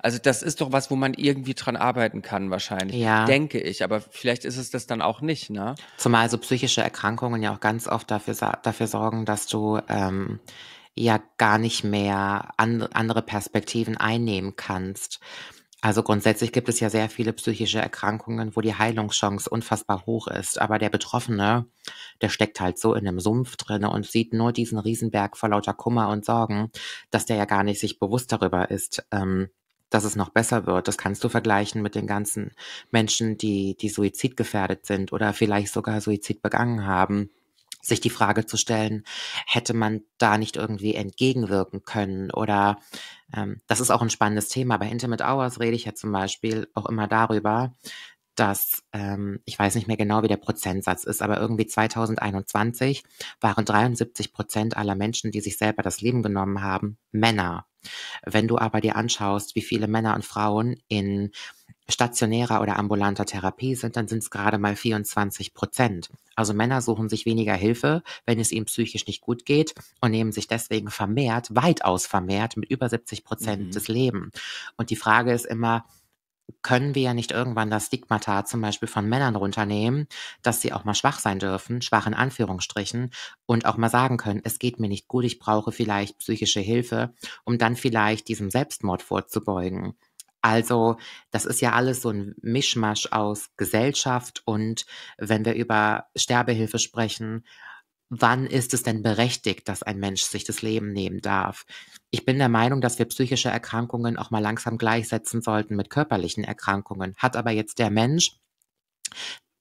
also das ist doch was, wo man irgendwie dran arbeiten kann wahrscheinlich, ja. denke ich. Aber vielleicht ist es das dann auch nicht, ne? Zumal so psychische Erkrankungen ja auch ganz oft dafür, dafür sorgen, dass du ähm, ja gar nicht mehr an, andere Perspektiven einnehmen kannst. Also grundsätzlich gibt es ja sehr viele psychische Erkrankungen, wo die Heilungschance unfassbar hoch ist. Aber der Betroffene, der steckt halt so in einem Sumpf drin und sieht nur diesen Riesenberg vor lauter Kummer und Sorgen, dass der ja gar nicht sich bewusst darüber ist, ähm, dass es noch besser wird. Das kannst du vergleichen mit den ganzen Menschen, die, die suizidgefährdet sind oder vielleicht sogar Suizid begangen haben sich die Frage zu stellen, hätte man da nicht irgendwie entgegenwirken können? Oder ähm, das ist auch ein spannendes Thema. Bei Intimate Hours rede ich ja zum Beispiel auch immer darüber, dass, ähm, ich weiß nicht mehr genau, wie der Prozentsatz ist, aber irgendwie 2021 waren 73 Prozent aller Menschen, die sich selber das Leben genommen haben, Männer. Wenn du aber dir anschaust, wie viele Männer und Frauen in stationärer oder ambulanter Therapie sind, dann sind es gerade mal 24 Prozent. Also Männer suchen sich weniger Hilfe, wenn es ihnen psychisch nicht gut geht und nehmen sich deswegen vermehrt, weitaus vermehrt mit über 70 Prozent mhm. des Leben. Und die Frage ist immer, können wir ja nicht irgendwann das Stigmata zum Beispiel von Männern runternehmen, dass sie auch mal schwach sein dürfen, schwach in Anführungsstrichen, und auch mal sagen können, es geht mir nicht gut, ich brauche vielleicht psychische Hilfe, um dann vielleicht diesem Selbstmord vorzubeugen. Also das ist ja alles so ein Mischmasch aus Gesellschaft und wenn wir über Sterbehilfe sprechen, wann ist es denn berechtigt, dass ein Mensch sich das Leben nehmen darf? Ich bin der Meinung, dass wir psychische Erkrankungen auch mal langsam gleichsetzen sollten mit körperlichen Erkrankungen. Hat aber jetzt der Mensch,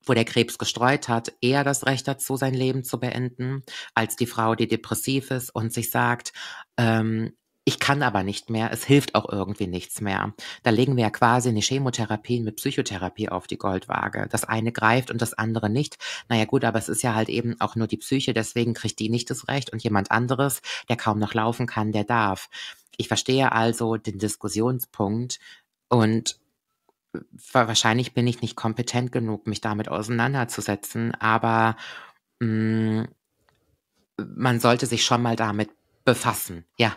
wo der Krebs gestreut hat, eher das Recht dazu, sein Leben zu beenden, als die Frau, die depressiv ist und sich sagt, ähm, ich kann aber nicht mehr, es hilft auch irgendwie nichts mehr. Da legen wir ja quasi eine Chemotherapie mit Psychotherapie auf die Goldwaage. Das eine greift und das andere nicht. Naja gut, aber es ist ja halt eben auch nur die Psyche, deswegen kriegt die nicht das Recht und jemand anderes, der kaum noch laufen kann, der darf. Ich verstehe also den Diskussionspunkt und äh, wahrscheinlich bin ich nicht kompetent genug, mich damit auseinanderzusetzen, aber mh, mm, man sollte sich schon mal damit befassen, ja.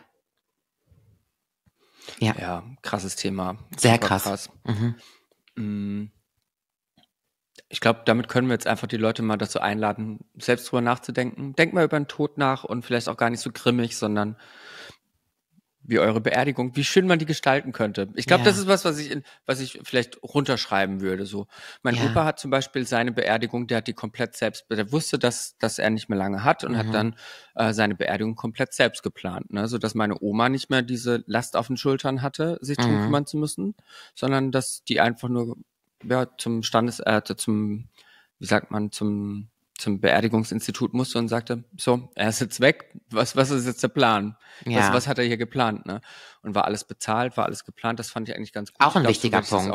Ja. ja krasses Thema. Sehr Super krass. krass. Mhm. Mm. Ich glaube, damit können wir jetzt einfach die Leute mal dazu einladen, selbst drüber nachzudenken. Denk mal über den Tod nach und vielleicht auch gar nicht so grimmig, sondern wie eure Beerdigung, wie schön man die gestalten könnte. Ich glaube, ja. das ist was, was ich, in, was ich vielleicht runterschreiben würde. So, mein ja. Opa hat zum Beispiel seine Beerdigung, der hat die komplett selbst, der wusste, dass, dass er nicht mehr lange hat und mhm. hat dann äh, seine Beerdigung komplett selbst geplant, ne? so dass meine Oma nicht mehr diese Last auf den Schultern hatte, sich mhm. drum kümmern zu müssen, sondern dass die einfach nur ja, zum Standes, äh, zum, wie sagt man, zum zum Beerdigungsinstitut musste und sagte, so, er ist jetzt weg, was, was ist jetzt der Plan? Ja. Was, was hat er hier geplant? Ne? Und war alles bezahlt, war alles geplant, das fand ich eigentlich ganz gut. Auch ein glaub, wichtiger Punkt.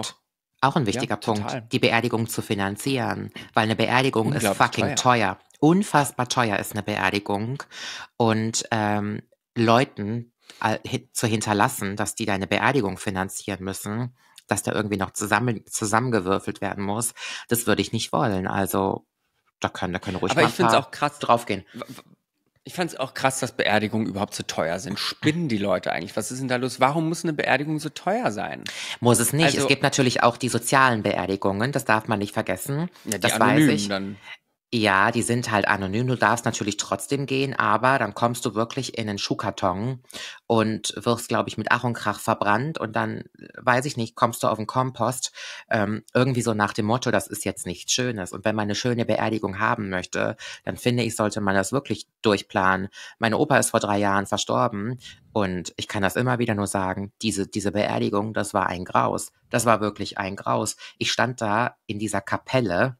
Auch, auch, ein wichtiger ja, Punkt, total. die Beerdigung zu finanzieren, weil eine Beerdigung ist fucking teuer. teuer. Unfassbar teuer ist eine Beerdigung. Und ähm, Leuten äh, zu hinterlassen, dass die deine Beerdigung finanzieren müssen, dass da irgendwie noch zusammen, zusammengewürfelt werden muss, das würde ich nicht wollen. Also da kann, da kann ruhig Aber mal ich finde es auch krass draufgehen. Ich fand es auch krass, dass Beerdigungen überhaupt so teuer sind. Spinnen die Leute eigentlich? Was ist denn da los? Warum muss eine Beerdigung so teuer sein? Muss es nicht. Also, es gibt natürlich auch die sozialen Beerdigungen, das darf man nicht vergessen. Ja, das weiß ich. Dann. Ja, die sind halt anonym. Du darfst natürlich trotzdem gehen, aber dann kommst du wirklich in einen Schuhkarton und wirst, glaube ich, mit Ach und Krach verbrannt. Und dann, äh, weiß ich nicht, kommst du auf den Kompost. Ähm, irgendwie so nach dem Motto, das ist jetzt nichts Schönes. Und wenn man eine schöne Beerdigung haben möchte, dann finde ich, sollte man das wirklich durchplanen. Meine Opa ist vor drei Jahren verstorben. Und ich kann das immer wieder nur sagen, diese, diese Beerdigung, das war ein Graus. Das war wirklich ein Graus. Ich stand da in dieser Kapelle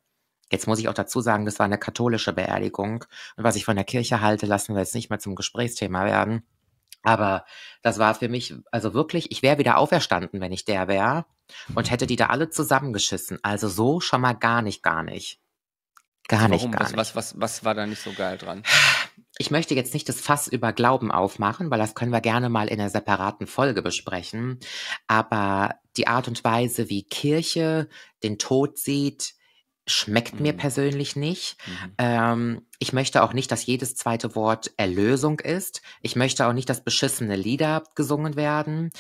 Jetzt muss ich auch dazu sagen, das war eine katholische Beerdigung. Und was ich von der Kirche halte, lassen wir jetzt nicht mehr zum Gesprächsthema werden. Aber das war für mich, also wirklich, ich wäre wieder auferstanden, wenn ich der wäre und hätte die da alle zusammengeschissen. Also so schon mal gar nicht, gar nicht. Gar Warum? nicht, gar was, nicht. Was, was, was war da nicht so geil dran? Ich möchte jetzt nicht das Fass über Glauben aufmachen, weil das können wir gerne mal in einer separaten Folge besprechen. Aber die Art und Weise, wie Kirche den Tod sieht, schmeckt mhm. mir persönlich nicht. Mhm. Ähm, ich möchte auch nicht, dass jedes zweite Wort Erlösung ist. Ich möchte auch nicht, dass beschissene Lieder gesungen werden.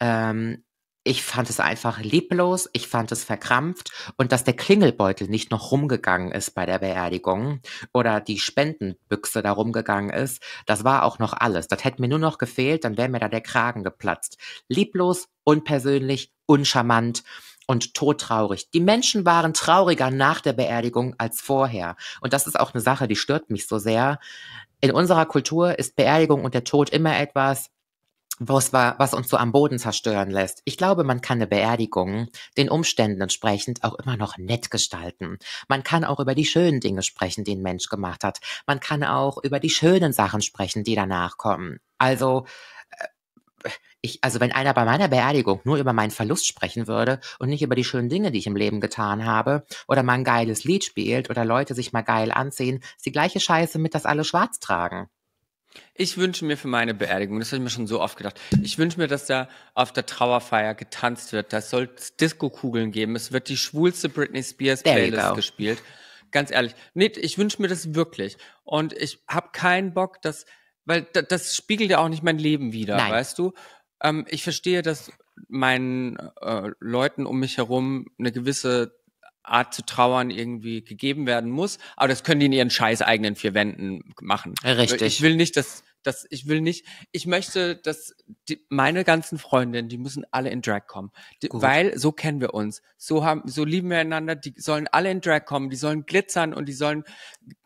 Ähm, ich fand es einfach lieblos, ich fand es verkrampft und dass der Klingelbeutel nicht noch rumgegangen ist bei der Beerdigung oder die Spendenbüchse da rumgegangen ist, das war auch noch alles. Das hätte mir nur noch gefehlt, dann wäre mir da der Kragen geplatzt. Lieblos, unpersönlich, uncharmant und todtraurig. Die Menschen waren trauriger nach der Beerdigung als vorher. Und das ist auch eine Sache, die stört mich so sehr. In unserer Kultur ist Beerdigung und der Tod immer etwas, was, was uns so am Boden zerstören lässt. Ich glaube, man kann eine Beerdigung den Umständen entsprechend auch immer noch nett gestalten. Man kann auch über die schönen Dinge sprechen, die ein Mensch gemacht hat. Man kann auch über die schönen Sachen sprechen, die danach kommen. Also ich, also wenn einer bei meiner Beerdigung nur über meinen Verlust sprechen würde und nicht über die schönen Dinge, die ich im Leben getan habe, oder mal ein geiles Lied spielt oder Leute sich mal geil anziehen, ist die gleiche Scheiße mit, dass alle schwarz tragen. Ich wünsche mir für meine Beerdigung, das habe ich mir schon so oft gedacht, ich wünsche mir, dass da auf der Trauerfeier getanzt wird. Da soll es Disco-Kugeln geben. Es wird die schwulste Britney Spears-Playlist gespielt. Ganz ehrlich. Nee, ich wünsche mir das wirklich. Und ich habe keinen Bock, dass weil das spiegelt ja auch nicht mein Leben wider, Nein. weißt du? Ähm, ich verstehe, dass meinen äh, Leuten um mich herum eine gewisse Art zu trauern irgendwie gegeben werden muss. Aber das können die in ihren scheiß eigenen vier Wänden machen. Richtig. Ich will nicht, dass das, ich will nicht, ich möchte, dass die, meine ganzen Freundinnen, die müssen alle in Drag kommen. Die, weil so kennen wir uns. So haben, so lieben wir einander, die sollen alle in Drag kommen, die sollen glitzern und die sollen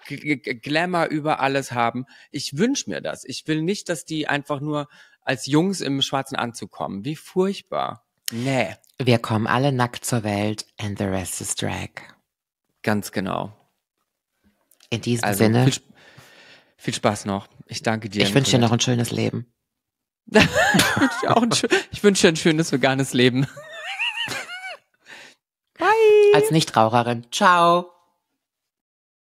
G G Glamour über alles haben. Ich wünsche mir das. Ich will nicht, dass die einfach nur als Jungs im schwarzen Anzug kommen. Wie furchtbar. Nee. Wir kommen alle nackt zur Welt and the rest is drag. Ganz genau. In diesem also, Sinne. Viel, viel Spaß noch ich danke dir. Ich wünsche dir noch ein schönes Leben. ich, auch ein, ich wünsche dir ein schönes veganes Leben. Bye. Als Nichtraucherin. Ciao.